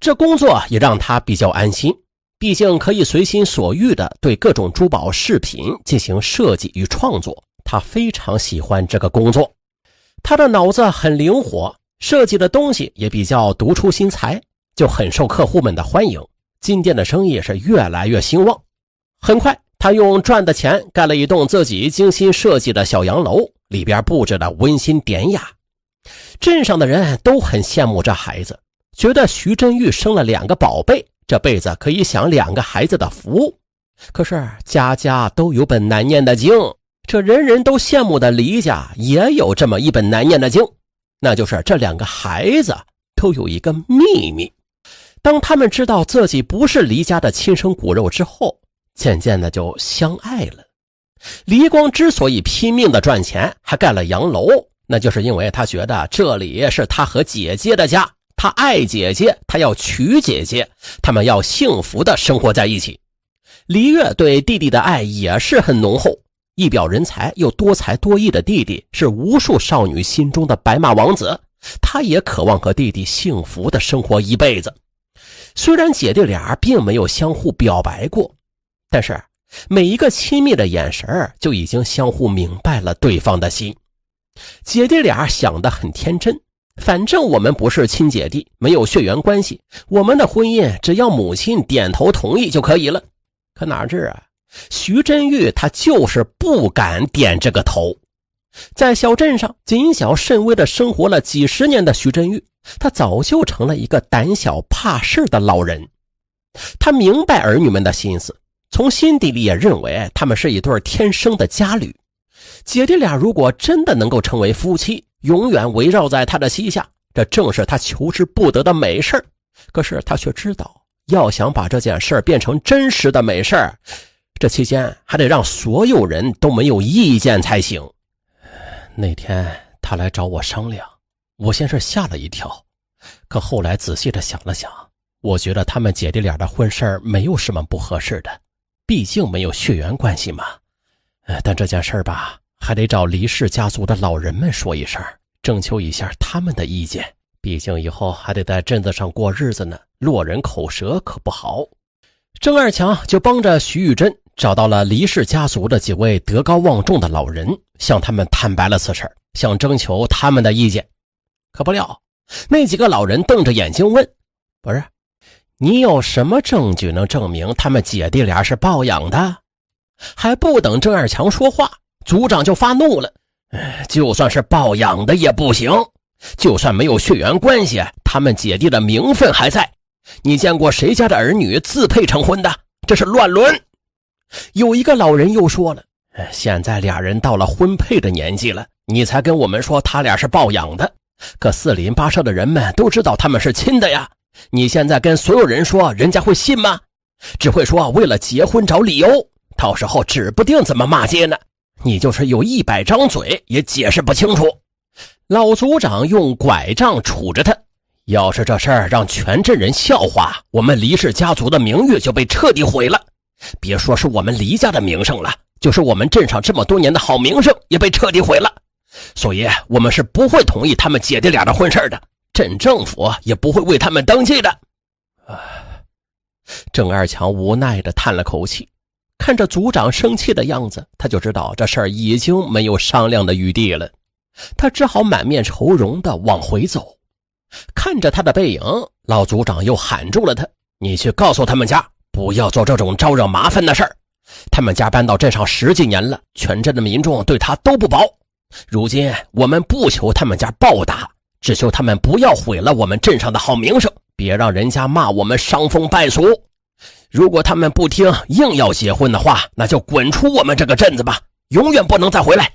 这工作也让他比较安心，毕竟可以随心所欲地对各种珠宝饰品进行设计与创作。他非常喜欢这个工作，他的脑子很灵活，设计的东西也比较独出心裁，就很受客户们的欢迎。金店的生意是越来越兴旺，很快。他用赚的钱盖了一栋自己精心设计的小洋楼，里边布置的温馨典雅。镇上的人都很羡慕这孩子，觉得徐振玉生了两个宝贝，这辈子可以享两个孩子的福。可是家家都有本难念的经，这人人都羡慕的黎家也有这么一本难念的经，那就是这两个孩子都有一个秘密。当他们知道自己不是黎家的亲生骨肉之后。渐渐的就相爱了。黎光之所以拼命的赚钱，还盖了洋楼，那就是因为他觉得这里是他和姐姐的家。他爱姐姐，他要娶姐姐，他们要幸福的生活在一起。黎月对弟弟的爱也是很浓厚。一表人才又多才多艺的弟弟是无数少女心中的白马王子，她也渴望和弟弟幸福的生活一辈子。虽然姐弟俩并没有相互表白过。但是，每一个亲密的眼神就已经相互明白了对方的心。姐弟俩想的很天真，反正我们不是亲姐弟，没有血缘关系，我们的婚姻只要母亲点头同意就可以了。可哪知啊，徐珍玉他就是不敢点这个头。在小镇上谨小慎微的生活了几十年的徐珍玉，他早就成了一个胆小怕事的老人。他明白儿女们的心思。从心底里也认为他们是一对天生的佳侣，姐弟俩如果真的能够成为夫妻，永远围绕在他的膝下，这正是他求之不得的美事可是他却知道，要想把这件事变成真实的美事这期间还得让所有人都没有意见才行。那天他来找我商量，我先是吓了一跳，可后来仔细的想了想，我觉得他们姐弟俩的婚事没有什么不合适的。毕竟没有血缘关系嘛，呃，但这件事儿吧，还得找黎氏家族的老人们说一声，征求一下他们的意见。毕竟以后还得在镇子上过日子呢，落人口舌可不好。郑二强就帮着徐玉珍找到了黎氏家族的几位德高望重的老人，向他们坦白了此事，想征求他们的意见。可不料，那几个老人瞪着眼睛问：“不是？”你有什么证据能证明他们姐弟俩是抱养的？还不等郑二强说话，组长就发怒了。就算是抱养的也不行，就算没有血缘关系，他们姐弟的名分还在。你见过谁家的儿女自配成婚的？这是乱伦。有一个老人又说了：“现在俩人到了婚配的年纪了，你才跟我们说他俩是抱养的。可四邻八舍的人们都知道他们是亲的呀。”你现在跟所有人说，人家会信吗？只会说为了结婚找理由，到时候指不定怎么骂街呢。你就是有一百张嘴，也解释不清楚。老族长用拐杖杵着他，要是这事儿让全镇人笑话我们黎氏家族的名誉就被彻底毁了。别说是我们黎家的名声了，就是我们镇上这么多年的好名声也被彻底毁了。所以，我们是不会同意他们姐弟俩的婚事的。镇政府也不会为他们登记的。啊！郑二强无奈的叹了口气，看着族长生气的样子，他就知道这事儿已经没有商量的余地了。他只好满面愁容的往回走。看着他的背影，老族长又喊住了他：“你去告诉他们家，不要做这种招惹麻烦的事儿。他们家搬到镇上十几年了，全镇的民众对他都不薄。如今我们不求他们家报答。”只求他们不要毁了我们镇上的好名声，别让人家骂我们伤风败俗。如果他们不听，硬要结婚的话，那就滚出我们这个镇子吧，永远不能再回来。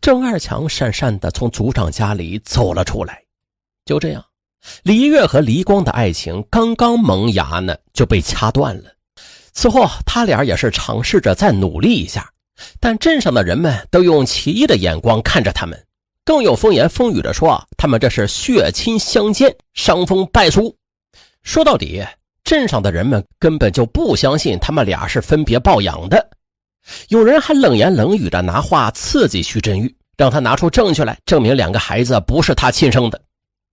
郑二强讪讪地从族长家里走了出来。就这样，黎月和黎光的爱情刚刚萌芽呢，就被掐断了。此后，他俩也是尝试着再努力一下，但镇上的人们都用奇异的眼光看着他们。更有风言风语的说啊，他们这是血亲相奸，伤风败俗。说到底，镇上的人们根本就不相信他们俩是分别抱养的。有人还冷言冷语的拿话刺激徐振玉，让他拿出证据来证明两个孩子不是他亲生的。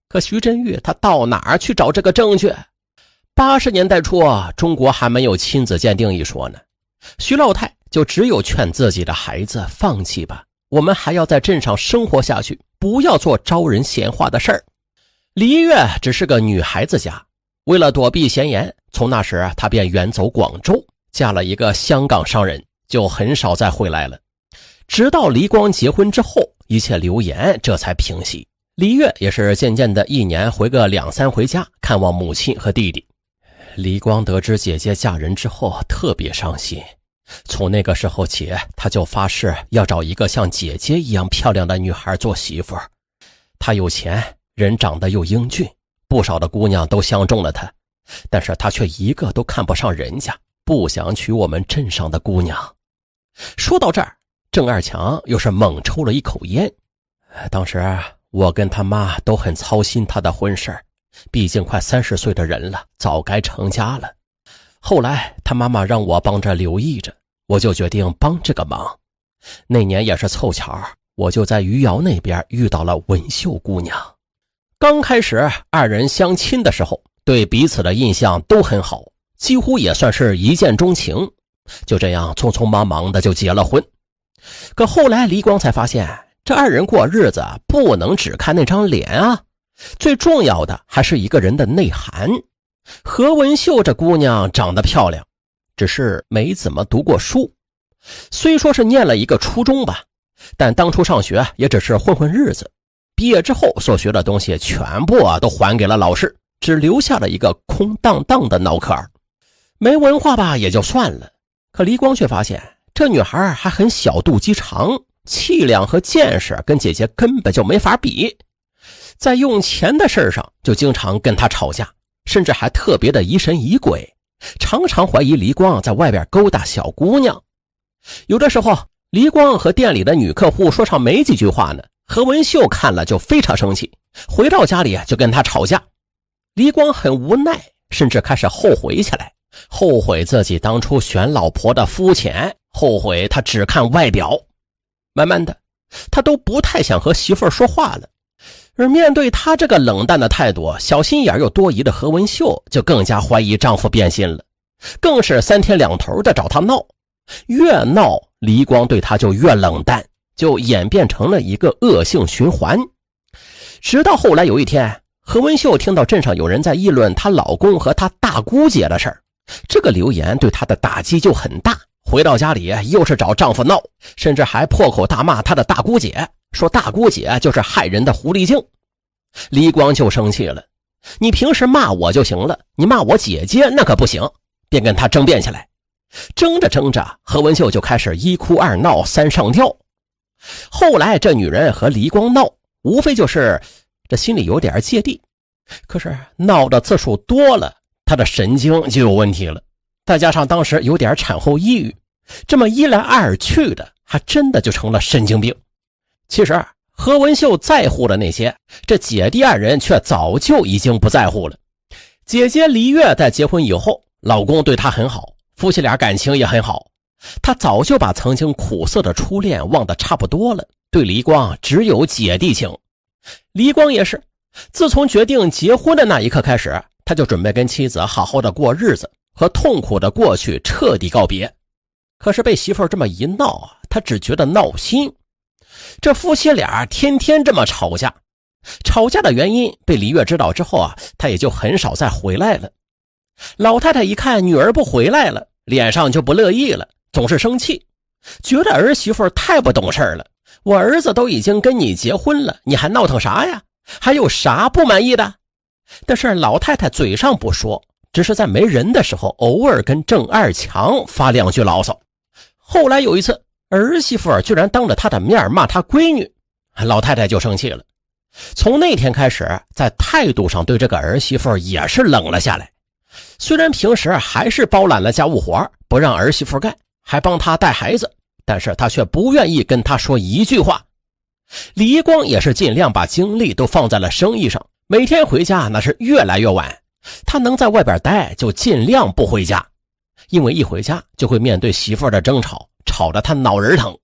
可徐振玉他到哪儿去找这个证据？八十年代初，中国还没有亲子鉴定一说呢。徐老太就只有劝自己的孩子放弃吧。我们还要在镇上生活下去，不要做招人闲话的事儿。黎月只是个女孩子家，为了躲避闲言，从那时她便远走广州，嫁了一个香港商人，就很少再回来了。直到黎光结婚之后，一切流言这才平息。黎月也是渐渐的，一年回个两三回家看望母亲和弟弟。黎光得知姐姐嫁人之后，特别伤心。从那个时候起，他就发誓要找一个像姐姐一样漂亮的女孩做媳妇儿。他有钱，人长得又英俊，不少的姑娘都相中了他，但是他却一个都看不上人家，不想娶我们镇上的姑娘。说到这儿，郑二强又是猛抽了一口烟。当时我跟他妈都很操心他的婚事毕竟快三十岁的人了，早该成家了。后来，他妈妈让我帮着留意着，我就决定帮这个忙。那年也是凑巧我就在余姚那边遇到了文秀姑娘。刚开始二人相亲的时候，对彼此的印象都很好，几乎也算是一见钟情。就这样，匆匆忙忙的就结了婚。可后来，黎光才发现，这二人过日子不能只看那张脸啊，最重要的还是一个人的内涵。何文秀这姑娘长得漂亮，只是没怎么读过书。虽说是念了一个初中吧，但当初上学也只是混混日子。毕业之后，所学的东西全部啊都还给了老师，只留下了一个空荡荡的脑壳儿。没文化吧也就算了，可黎光却发现这女孩还很小肚鸡肠，气量和见识跟姐姐根本就没法比。在用钱的事儿上，就经常跟她吵架。甚至还特别的疑神疑鬼，常常怀疑黎光在外边勾搭小姑娘。有的时候，黎光和店里的女客户说上没几句话呢，何文秀看了就非常生气，回到家里就跟他吵架。黎光很无奈，甚至开始后悔起来，后悔自己当初选老婆的肤浅，后悔他只看外表。慢慢的，他都不太想和媳妇儿说话了。而面对她这个冷淡的态度，小心眼又多疑的何文秀就更加怀疑丈夫变心了，更是三天两头的找她闹，越闹黎光对他就越冷淡，就演变成了一个恶性循环。直到后来有一天，何文秀听到镇上有人在议论她老公和她大姑姐的事儿，这个流言对她的打击就很大。回到家里又是找丈夫闹，甚至还破口大骂她的大姑姐。说大姑姐就是害人的狐狸精，黎光就生气了。你平时骂我就行了，你骂我姐姐那可不行。便跟他争辩起来，争着争着，何文秀就开始一哭二闹三上吊。后来这女人和黎光闹，无非就是这心里有点芥蒂。可是闹的次数多了，她的神经就有问题了。再加上当时有点产后抑郁，这么一来二去的，还真的就成了神经病。其实何文秀在乎的那些，这姐弟二人却早就已经不在乎了。姐姐黎月在结婚以后，老公对她很好，夫妻俩感情也很好。她早就把曾经苦涩的初恋忘得差不多了，对黎光只有姐弟情。黎光也是，自从决定结婚的那一刻开始，他就准备跟妻子好好的过日子，和痛苦的过去彻底告别。可是被媳妇这么一闹啊，他只觉得闹心。这夫妻俩天天这么吵架，吵架的原因被李月知道之后啊，她也就很少再回来了。老太太一看女儿不回来了，脸上就不乐意了，总是生气，觉得儿媳妇太不懂事了。我儿子都已经跟你结婚了，你还闹腾啥呀？还有啥不满意的？但是老太太嘴上不说，只是在没人的时候偶尔跟郑二强发两句牢骚。后来有一次。儿媳妇居然当着他的面骂他闺女，老太太就生气了。从那天开始，在态度上对这个儿媳妇也是冷了下来。虽然平时还是包揽了家务活不让儿媳妇干，还帮她带孩子，但是她却不愿意跟她说一句话。李光也是尽量把精力都放在了生意上，每天回家那是越来越晚。他能在外边待就尽量不回家，因为一回家就会面对媳妇的争吵。吵得他脑仁疼，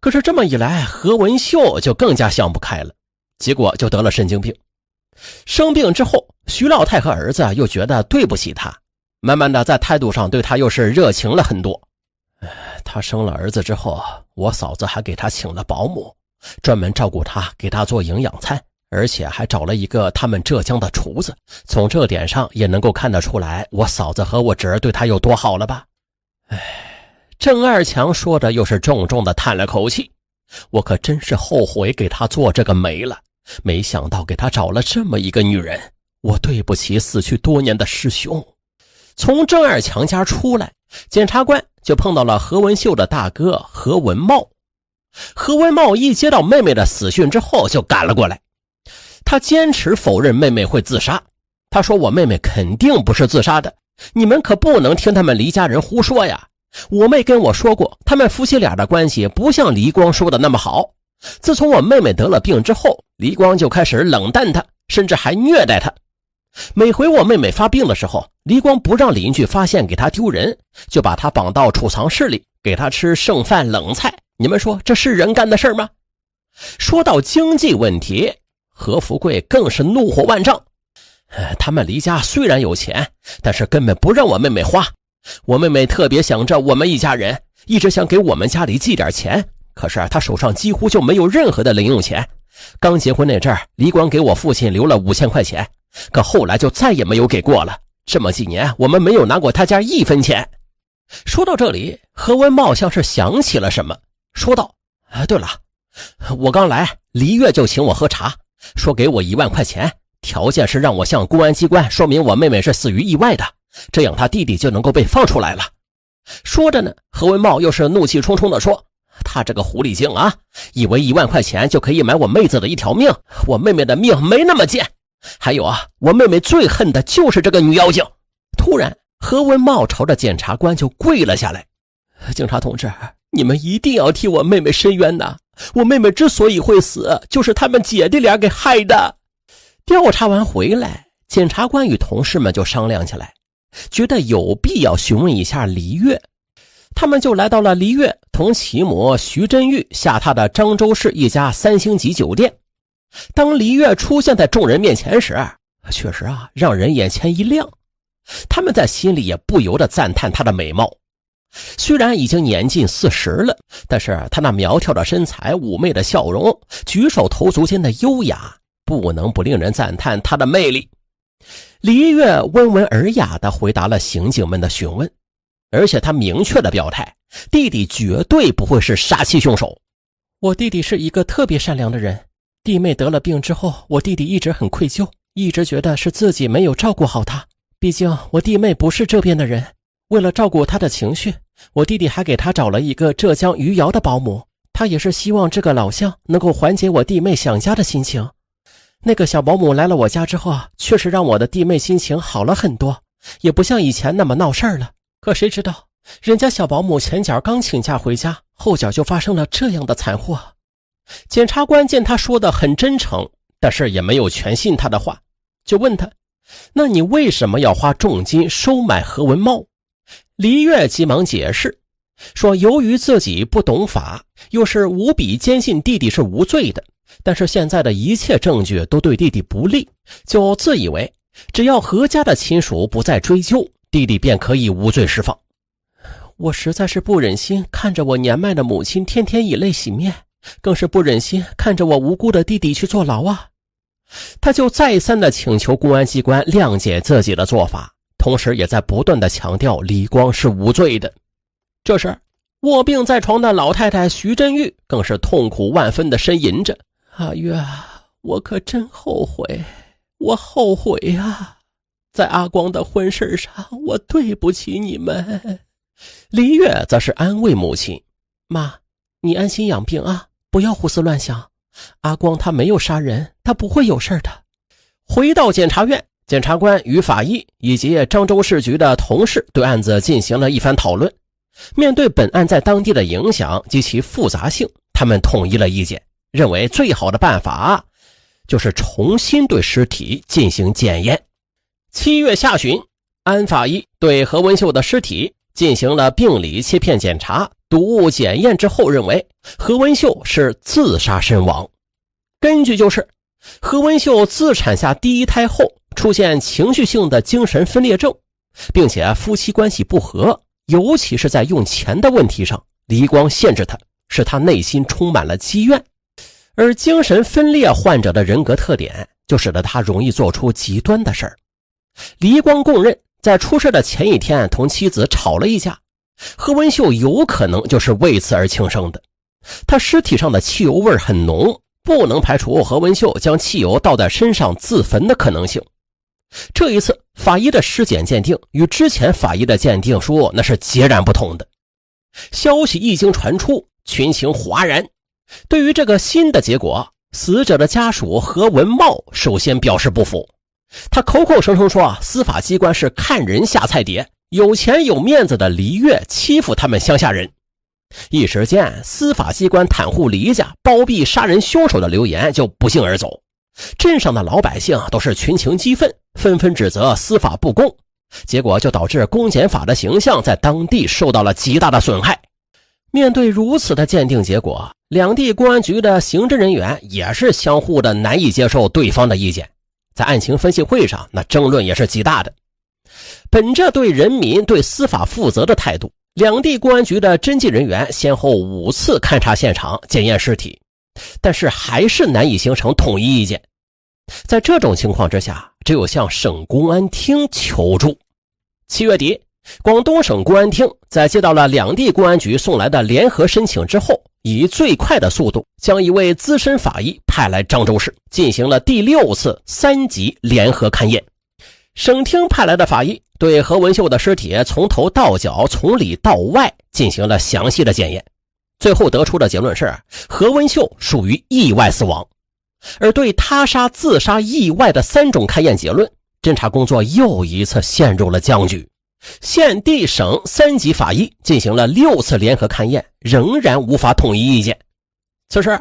可是这么一来，何文秀就更加想不开了，结果就得了神经病。生病之后，徐老太和儿子又觉得对不起他，慢慢的在态度上对他又是热情了很多。他生了儿子之后，我嫂子还给他请了保姆，专门照顾他，给他做营养餐，而且还找了一个他们浙江的厨子。从这点上也能够看得出来，我嫂子和我侄儿对他有多好了吧？哎。郑二强说着，又是重重的叹了口气：“我可真是后悔给他做这个媒了，没想到给他找了这么一个女人。我对不起死去多年的师兄。”从郑二强家出来，检察官就碰到了何文秀的大哥何文茂。何文茂一接到妹妹的死讯之后，就赶了过来。他坚持否认妹妹会自杀，他说：“我妹妹肯定不是自杀的，你们可不能听他们离家人胡说呀。”我妹跟我说过，他们夫妻俩的关系不像黎光说的那么好。自从我妹妹得了病之后，黎光就开始冷淡她，甚至还虐待她。每回我妹妹发病的时候，黎光不让邻居发现给她丢人，就把她绑到储藏室里，给她吃剩饭冷菜。你们说这是人干的事吗？说到经济问题，何福贵更是怒火万丈。他们黎家虽然有钱，但是根本不让我妹妹花。我妹妹特别想着我们一家人，一直想给我们家里寄点钱，可是她手上几乎就没有任何的零用钱。刚结婚那阵儿，李光给我父亲留了五千块钱，可后来就再也没有给过了。这么几年，我们没有拿过他家一分钱。说到这里，何文茂像是想起了什么，说道：“啊，对了，我刚来，黎月就请我喝茶，说给我一万块钱，条件是让我向公安机关说明我妹妹是死于意外的。”这样，他弟弟就能够被放出来了。说着呢，何文茂又是怒气冲冲地说：“他这个狐狸精啊，以为一万块钱就可以买我妹子的一条命？我妹妹的命没那么贱。还有啊，我妹妹最恨的就是这个女妖精。”突然，何文茂朝着检察官就跪了下来：“警察同志，你们一定要替我妹妹伸冤呐！我妹妹之所以会死，就是他们姐弟俩给害的。”调查完回来，检察官与同事们就商量起来。觉得有必要询问一下黎月，他们就来到了黎月同其母徐真玉下榻的漳州市一家三星级酒店。当黎月出现在众人面前时，确实啊，让人眼前一亮。他们在心里也不由得赞叹她的美貌。虽然已经年近四十了，但是她那苗条的身材、妩媚的笑容、举手投足间的优雅，不能不令人赞叹她的魅力。黎月温文尔雅地回答了刑警们的询问，而且他明确地表态，弟弟绝对不会是杀妻凶手。我弟弟是一个特别善良的人，弟妹得了病之后，我弟弟一直很愧疚，一直觉得是自己没有照顾好他。毕竟我弟妹不是这边的人，为了照顾他的情绪，我弟弟还给他找了一个浙江余姚的保姆，他也是希望这个老乡能够缓解我弟妹想家的心情。那个小保姆来了我家之后啊，确实让我的弟妹心情好了很多，也不像以前那么闹事儿了。可谁知道，人家小保姆前脚刚请假回家，后脚就发生了这样的惨祸。检察官见他说的很真诚，但是也没有全信他的话，就问他：“那你为什么要花重金收买何文茂？”黎月急忙解释说：“由于自己不懂法，又是无比坚信弟弟是无罪的。”但是现在的一切证据都对弟弟不利，就自以为只要何家的亲属不再追究，弟弟便可以无罪释放。我实在是不忍心看着我年迈的母亲天天以泪洗面，更是不忍心看着我无辜的弟弟去坐牢啊！他就再三的请求公安机关谅解自己的做法，同时也在不断的强调李光是无罪的。这时，卧病在床的老太太徐振玉更是痛苦万分的呻吟着。阿月，我可真后悔，我后悔呀！在阿光的婚事上，我对不起你们。林月则是安慰母亲：“妈，你安心养病啊，不要胡思乱想。阿光他没有杀人，他不会有事的。”回到检察院，检察官与法医以及漳州市局的同事对案子进行了一番讨论。面对本案在当地的影响及其复杂性，他们统一了意见。认为最好的办法，就是重新对尸体进行检验。七月下旬，安法医对何文秀的尸体进行了病理切片检查、毒物检验之后，认为何文秀是自杀身亡。根据就是，何文秀自产下第一胎后出现情绪性的精神分裂症，并且夫妻关系不和，尤其是在用钱的问题上，黎光限制他，使他内心充满了积怨。而精神分裂患者的人格特点，就使得他容易做出极端的事儿。黎光供认，在出事的前一天同妻子吵了一架，何文秀有可能就是为此而轻生的。他尸体上的汽油味很浓，不能排除何文秀将汽油倒在身上自焚的可能性。这一次法医的尸检鉴定与之前法医的鉴定书那是截然不同的。消息一经传出，群情哗然。对于这个新的结果，死者的家属何文茂首先表示不服，他口口声声说啊，司法机关是看人下菜碟，有钱有面子的黎月欺负他们乡下人。一时间，司法机关袒护黎家、包庇杀人凶手的流言就不胫而走，镇上的老百姓都是群情激愤，纷纷指责司法不公，结果就导致公检法的形象在当地受到了极大的损害。面对如此的鉴定结果，两地公安局的刑侦人员也是相互的难以接受对方的意见，在案情分析会上，那争论也是极大的。本着对人民、对司法负责的态度，两地公安局的侦缉人员先后五次勘察现场、检验尸体，但是还是难以形成统一意见。在这种情况之下，只有向省公安厅求助。七月底。广东省公安厅在接到了两地公安局送来的联合申请之后，以最快的速度将一位资深法医派来漳州市，进行了第六次三级联合勘验。省厅派来的法医对何文秀的尸体从头到脚、从里到外进行了详细的检验，最后得出的结论是何文秀属于意外死亡。而对他杀、自杀、意外的三种勘验结论，侦查工作又一次陷入了僵局。县、地、省三级法医进行了六次联合勘验，仍然无法统一意见。此时，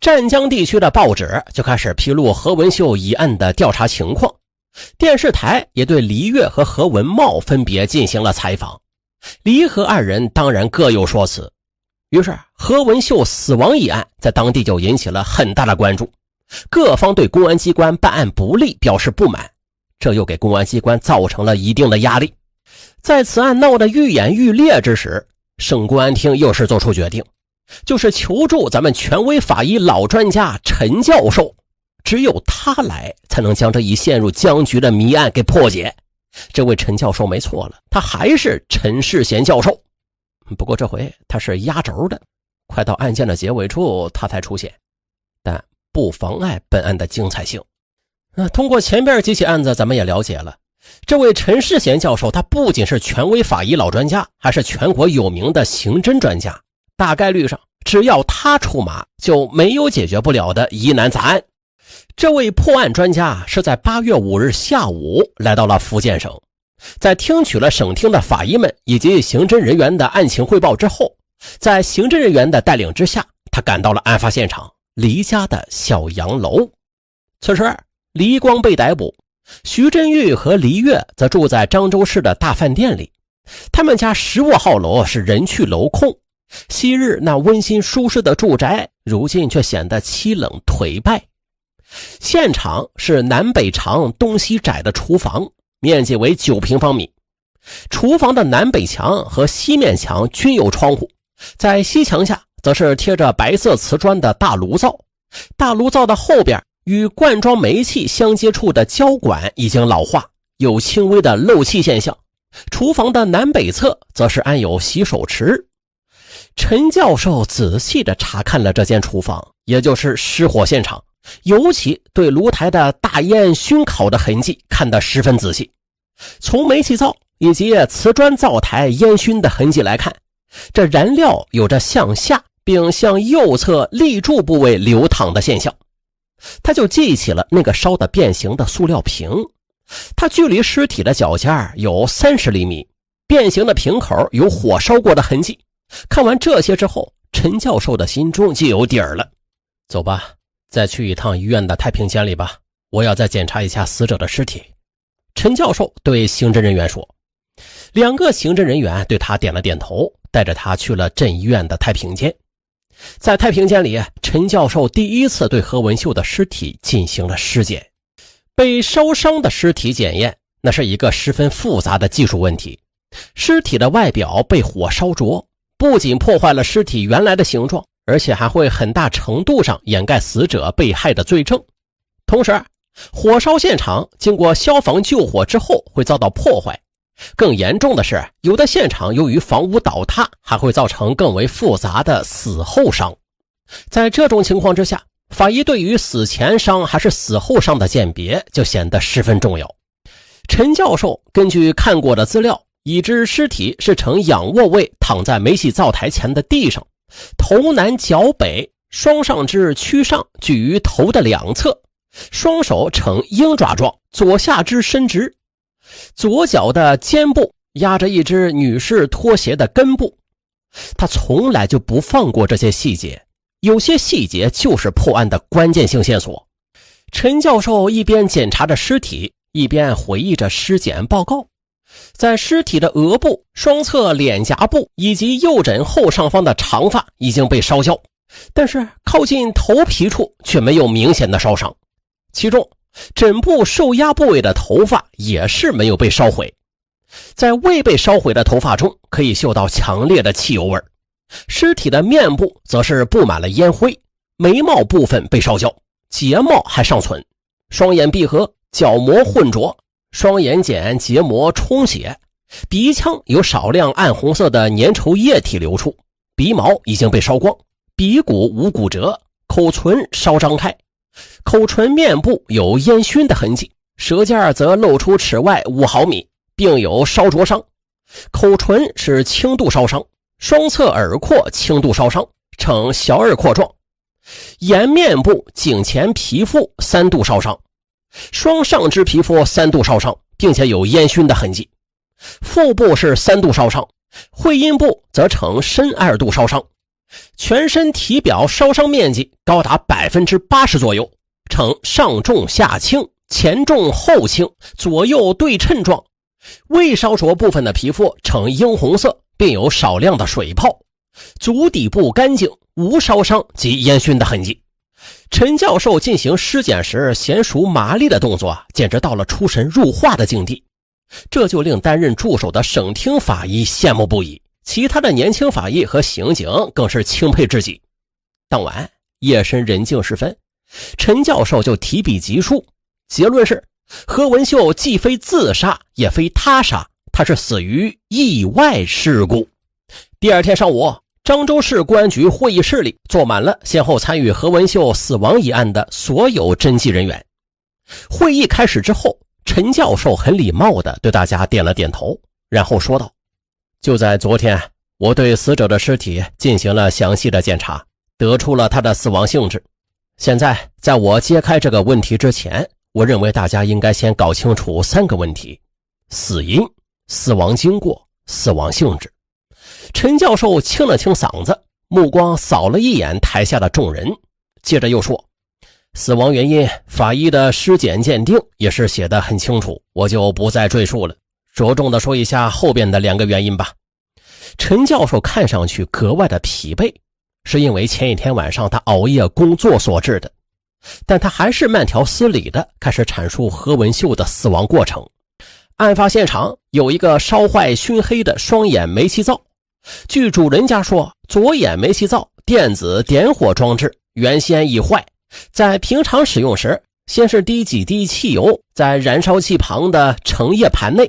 湛江地区的报纸就开始披露何文秀一案的调查情况，电视台也对黎月和何文茂分别进行了采访。黎何二人当然各有说辞，于是何文秀死亡一案在当地就引起了很大的关注，各方对公安机关办案不力表示不满，这又给公安机关造成了一定的压力。在此案闹得愈演愈烈之时，省公安厅又是做出决定，就是求助咱们权威法医老专家陈教授，只有他来才能将这一陷入僵局的谜案给破解。这位陈教授没错了，他还是陈世贤教授，不过这回他是压轴的，快到案件的结尾处他才出现，但不妨碍本案的精彩性。那通过前面几起案子，咱们也了解了。这位陈世贤教授，他不仅是权威法医老专家，还是全国有名的刑侦专家。大概率上，只要他出马，就没有解决不了的疑难杂案。这位破案专家是在八月五日下午来到了福建省，在听取了省厅的法医们以及刑侦人员的案情汇报之后，在刑侦人员的带领之下，他赶到了案发现场黎家的小洋楼。此时，黎光被逮捕。徐振玉和黎月则住在漳州市的大饭店里，他们家十五号楼是人去楼空。昔日那温馨舒适的住宅，如今却显得凄冷颓败。现场是南北长、东西窄的厨房，面积为九平方米。厨房的南北墙和西面墙均有窗户，在西墙下则是贴着白色瓷砖的大炉灶。大炉灶的后边。与罐装煤气相接触的胶管已经老化，有轻微的漏气现象。厨房的南北侧则是安有洗手池。陈教授仔细地查看了这间厨房，也就是失火现场，尤其对炉台的大烟熏烤的痕迹看得十分仔细。从煤气灶以及瓷砖灶台烟熏的痕迹来看，这燃料有着向下并向右侧立柱部位流淌的现象。他就记起了那个烧的变形的塑料瓶，它距离尸体的脚尖有三十厘米，变形的瓶口有火烧过的痕迹。看完这些之后，陈教授的心中就有底儿了。走吧，再去一趟医院的太平间里吧，我要再检查一下死者的尸体。陈教授对刑侦人员说。两个刑侦人员对他点了点头，带着他去了镇医院的太平间。在太平间里，陈教授第一次对何文秀的尸体进行了尸检。被烧伤的尸体检验，那是一个十分复杂的技术问题。尸体的外表被火烧灼，不仅破坏了尸体原来的形状，而且还会很大程度上掩盖死者被害的罪证。同时，火烧现场经过消防救火之后，会遭到破坏。更严重的是，有的现场由于房屋倒塌，还会造成更为复杂的死后伤。在这种情况之下，法医对于死前伤还是死后伤的鉴别就显得十分重要。陈教授根据看过的资料，已知尸体是呈仰卧位躺在煤气灶台前的地上，头南脚北，双上肢屈上举于头的两侧，双手呈鹰爪状，左下肢伸直。左脚的肩部压着一只女士拖鞋的根部，他从来就不放过这些细节，有些细节就是破案的关键性线索。陈教授一边检查着尸体，一边回忆着尸检报告，在尸体的额部、双侧脸颊部以及右枕后上方的长发已经被烧焦，但是靠近头皮处却没有明显的烧伤，其中。枕部受压部位的头发也是没有被烧毁，在未被烧毁的头发中可以嗅到强烈的汽油味。尸体的面部则是布满了烟灰，眉毛部分被烧焦，睫毛还尚存，双眼闭合，角膜混浊，双眼睑结膜充血，鼻腔有少量暗红色的粘稠液体流出，鼻毛已经被烧光，鼻骨无骨折，口唇稍张开。口唇面部有烟熏的痕迹，舌尖则露出齿外五毫米，并有烧灼伤；口唇是轻度烧伤，双侧耳廓轻度烧伤，呈小耳廓状；颜面部、颈前皮肤三度烧伤，双上肢皮肤三度烧伤，并且有烟熏的痕迹；腹部是三度烧伤，会阴部则呈深二度烧伤。全身体表烧伤面积高达百分之八十左右，呈上重下轻、前重后轻、左右对称状。未烧灼部分的皮肤呈樱红色，并有少量的水泡。足底部干净，无烧伤及烟熏的痕迹。陈教授进行尸检时，娴熟麻利的动作简直到了出神入化的境地，这就令担任助手的省厅法医羡慕不已。其他的年轻法医和刑警更是钦佩至极。当晚夜深人静时分，陈教授就提笔疾书，结论是：何文秀既非自杀，也非他杀，他是死于意外事故。第二天上午，漳州市公安局会议室里坐满了先后参与何文秀死亡一案的所有侦缉人员。会议开始之后，陈教授很礼貌地对大家点了点头，然后说道。就在昨天，我对死者的尸体进行了详细的检查，得出了他的死亡性质。现在，在我揭开这个问题之前，我认为大家应该先搞清楚三个问题：死因、死亡经过、死亡性质。陈教授清了清嗓子，目光扫了一眼台下的众人，接着又说：“死亡原因，法医的尸检鉴定也是写的很清楚，我就不再赘述了。”着重的说一下后边的两个原因吧。陈教授看上去格外的疲惫，是因为前一天晚上他熬夜工作所致的。但他还是慢条斯理的开始阐述何文秀的死亡过程。案发现场有一个烧坏熏黑的双眼煤气灶，据主人家说，左眼煤气灶电子点火装置原先已坏，在平常使用时，先是滴几滴汽油在燃烧器旁的盛液盘内。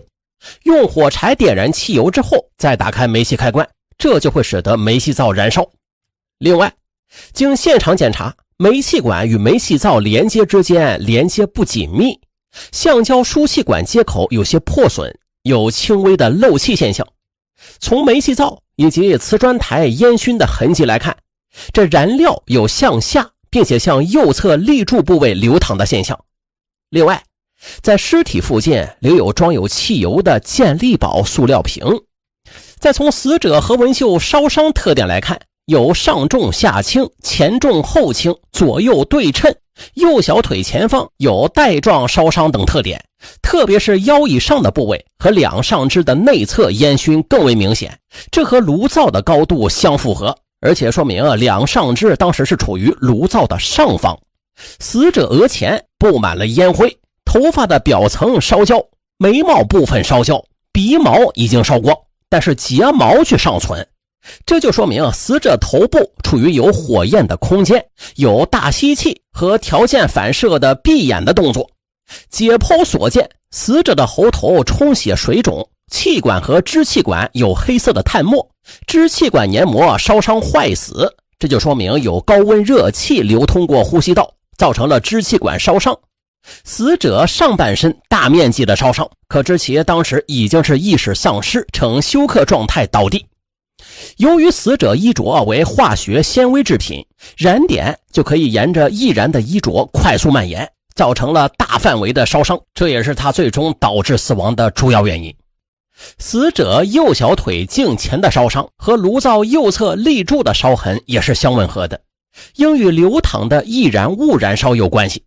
用火柴点燃汽油之后，再打开煤气开关，这就会使得煤气灶燃烧。另外，经现场检查，煤气管与煤气灶连接之间连接不紧密，橡胶输气管接口有些破损，有轻微的漏气现象。从煤气灶以及瓷砖台烟熏的痕迹来看，这燃料有向下并且向右侧立柱部位流淌的现象。另外，在尸体附近留有装有汽油的健力宝塑料瓶。再从死者何文秀烧伤特点来看，有上重下轻、前重后轻、左右对称，右小腿前方有带状烧伤等特点，特别是腰以上的部位和两上肢的内侧烟熏更为明显，这和炉灶的高度相符合，而且说明啊，两上肢当时是处于炉灶的上方。死者额前布满了烟灰。头发的表层烧焦，眉毛部分烧焦，鼻毛已经烧光，但是睫毛却尚存。这就说明死者头部处于有火焰的空间，有大吸气和条件反射的闭眼的动作。解剖所见，死者的喉头充血水肿，气管和支气管有黑色的炭末，支气管黏膜烧伤坏死。这就说明有高温热气流通过呼吸道，造成了支气管烧伤。死者上半身大面积的烧伤，可知其当时已经是意识丧失、呈休克状态倒地。由于死者衣着为化学纤维制品，燃点就可以沿着易燃的衣着快速蔓延，造成了大范围的烧伤，这也是他最终导致死亡的主要原因。死者右小腿颈前的烧伤和炉灶右侧立柱的烧痕也是相吻合的，应与流淌的易燃物燃烧有关系。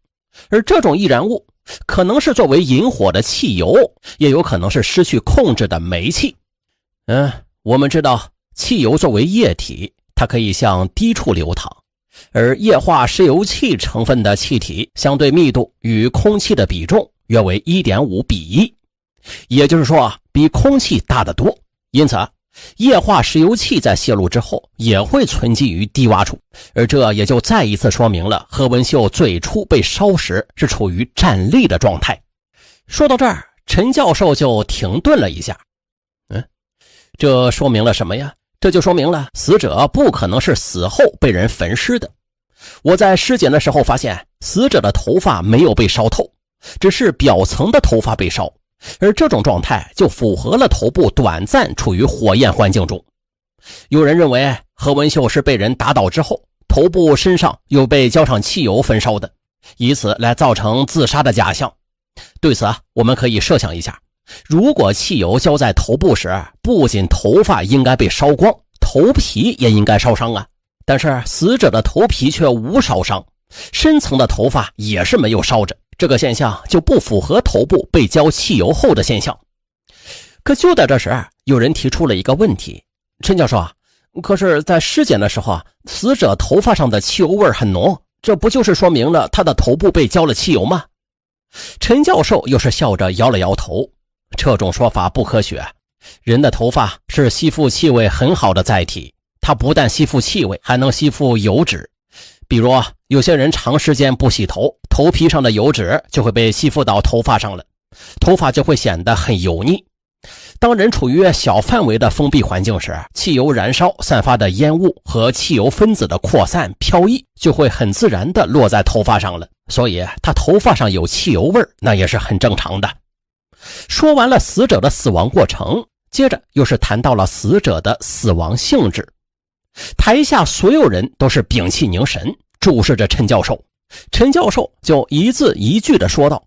而这种易燃物可能是作为引火的汽油，也有可能是失去控制的煤气。嗯，我们知道汽油作为液体，它可以向低处流淌，而液化石油气成分的气体相对密度与空气的比重约为一点五比一，也就是说啊，比空气大得多，因此。液化石油气在泄露之后也会存积于低洼处，而这也就再一次说明了何文秀最初被烧时是处于站立的状态。说到这儿，陈教授就停顿了一下。嗯，这说明了什么呀？这就说明了死者不可能是死后被人焚尸的。我在尸检的时候发现，死者的头发没有被烧透，只是表层的头发被烧。而这种状态就符合了头部短暂处于火焰环境中。有人认为何文秀是被人打倒之后，头部身上又被浇上汽油焚烧的，以此来造成自杀的假象。对此啊，我们可以设想一下：如果汽油浇在头部时，不仅头发应该被烧光，头皮也应该烧伤啊。但是死者的头皮却无烧伤，深层的头发也是没有烧着。这个现象就不符合头部被浇汽油后的现象。可就在这时，有人提出了一个问题：“陈教授啊，可是，在尸检的时候啊，死者头发上的汽油味很浓，这不就是说明了他的头部被浇了汽油吗？”陈教授又是笑着摇了摇头：“这种说法不科学。人的头发是吸附气味很好的载体，它不但吸附气味，还能吸附油脂。”比如，有些人长时间不洗头，头皮上的油脂就会被吸附到头发上了，头发就会显得很油腻。当人处于小范围的封闭环境时，汽油燃烧散发的烟雾和汽油分子的扩散飘逸，就会很自然地落在头发上了。所以，他头发上有汽油味那也是很正常的。说完了死者的死亡过程，接着又是谈到了死者的死亡性质。台下所有人都是屏气凝神，注视着陈教授。陈教授就一字一句地说道：“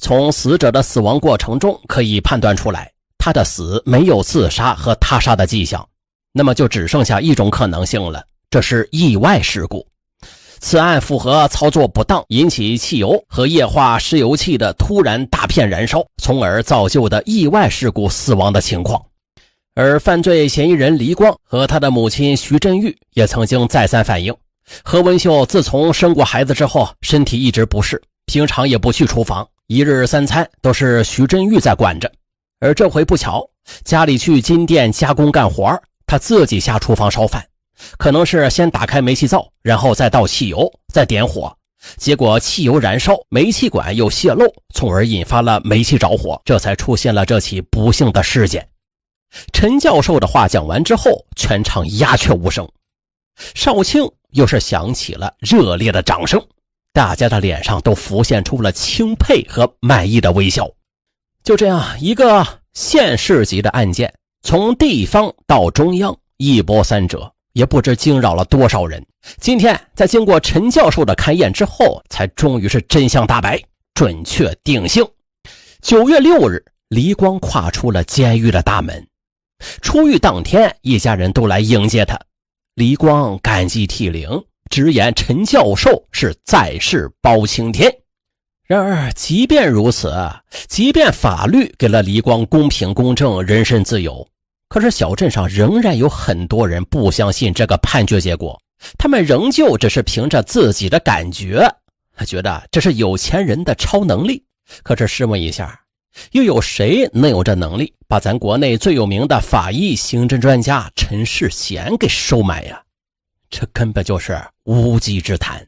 从死者的死亡过程中可以判断出来，他的死没有自杀和他杀的迹象，那么就只剩下一种可能性了，这是意外事故。此案符合操作不当引起汽油和液化石油气的突然大片燃烧，从而造就的意外事故死亡的情况。”而犯罪嫌疑人黎光和他的母亲徐振玉也曾经再三反映，何文秀自从生过孩子之后，身体一直不适，平常也不去厨房，一日三餐都是徐振玉在管着。而这回不巧，家里去金店加工干活他自己下厨房烧饭，可能是先打开煤气灶，然后再倒汽油，再点火，结果汽油燃烧，煤气管又泄漏，从而引发了煤气着火，这才出现了这起不幸的事件。陈教授的话讲完之后，全场鸦雀无声。少卿又是响起了热烈的掌声，大家的脸上都浮现出了钦佩和满意的微笑。就这样，一个县市级的案件，从地方到中央，一波三折，也不知惊扰了多少人。今天，在经过陈教授的勘验之后，才终于是真相大白，准确定性。九月六日，黎光跨出了监狱的大门。出狱当天，一家人都来迎接他。黎光感激涕零，直言陈教授是在世包青天。然而，即便如此，即便法律给了黎光公平、公正、人身自由，可是小镇上仍然有很多人不相信这个判决结果。他们仍旧只是凭着自己的感觉，觉得这是有钱人的超能力。可是，试问一下？又有谁能有这能力把咱国内最有名的法医刑侦专家陈世贤给收买呀？这根本就是无稽之谈。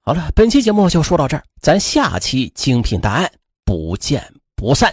好了，本期节目就说到这儿，咱下期精品答案不见不散。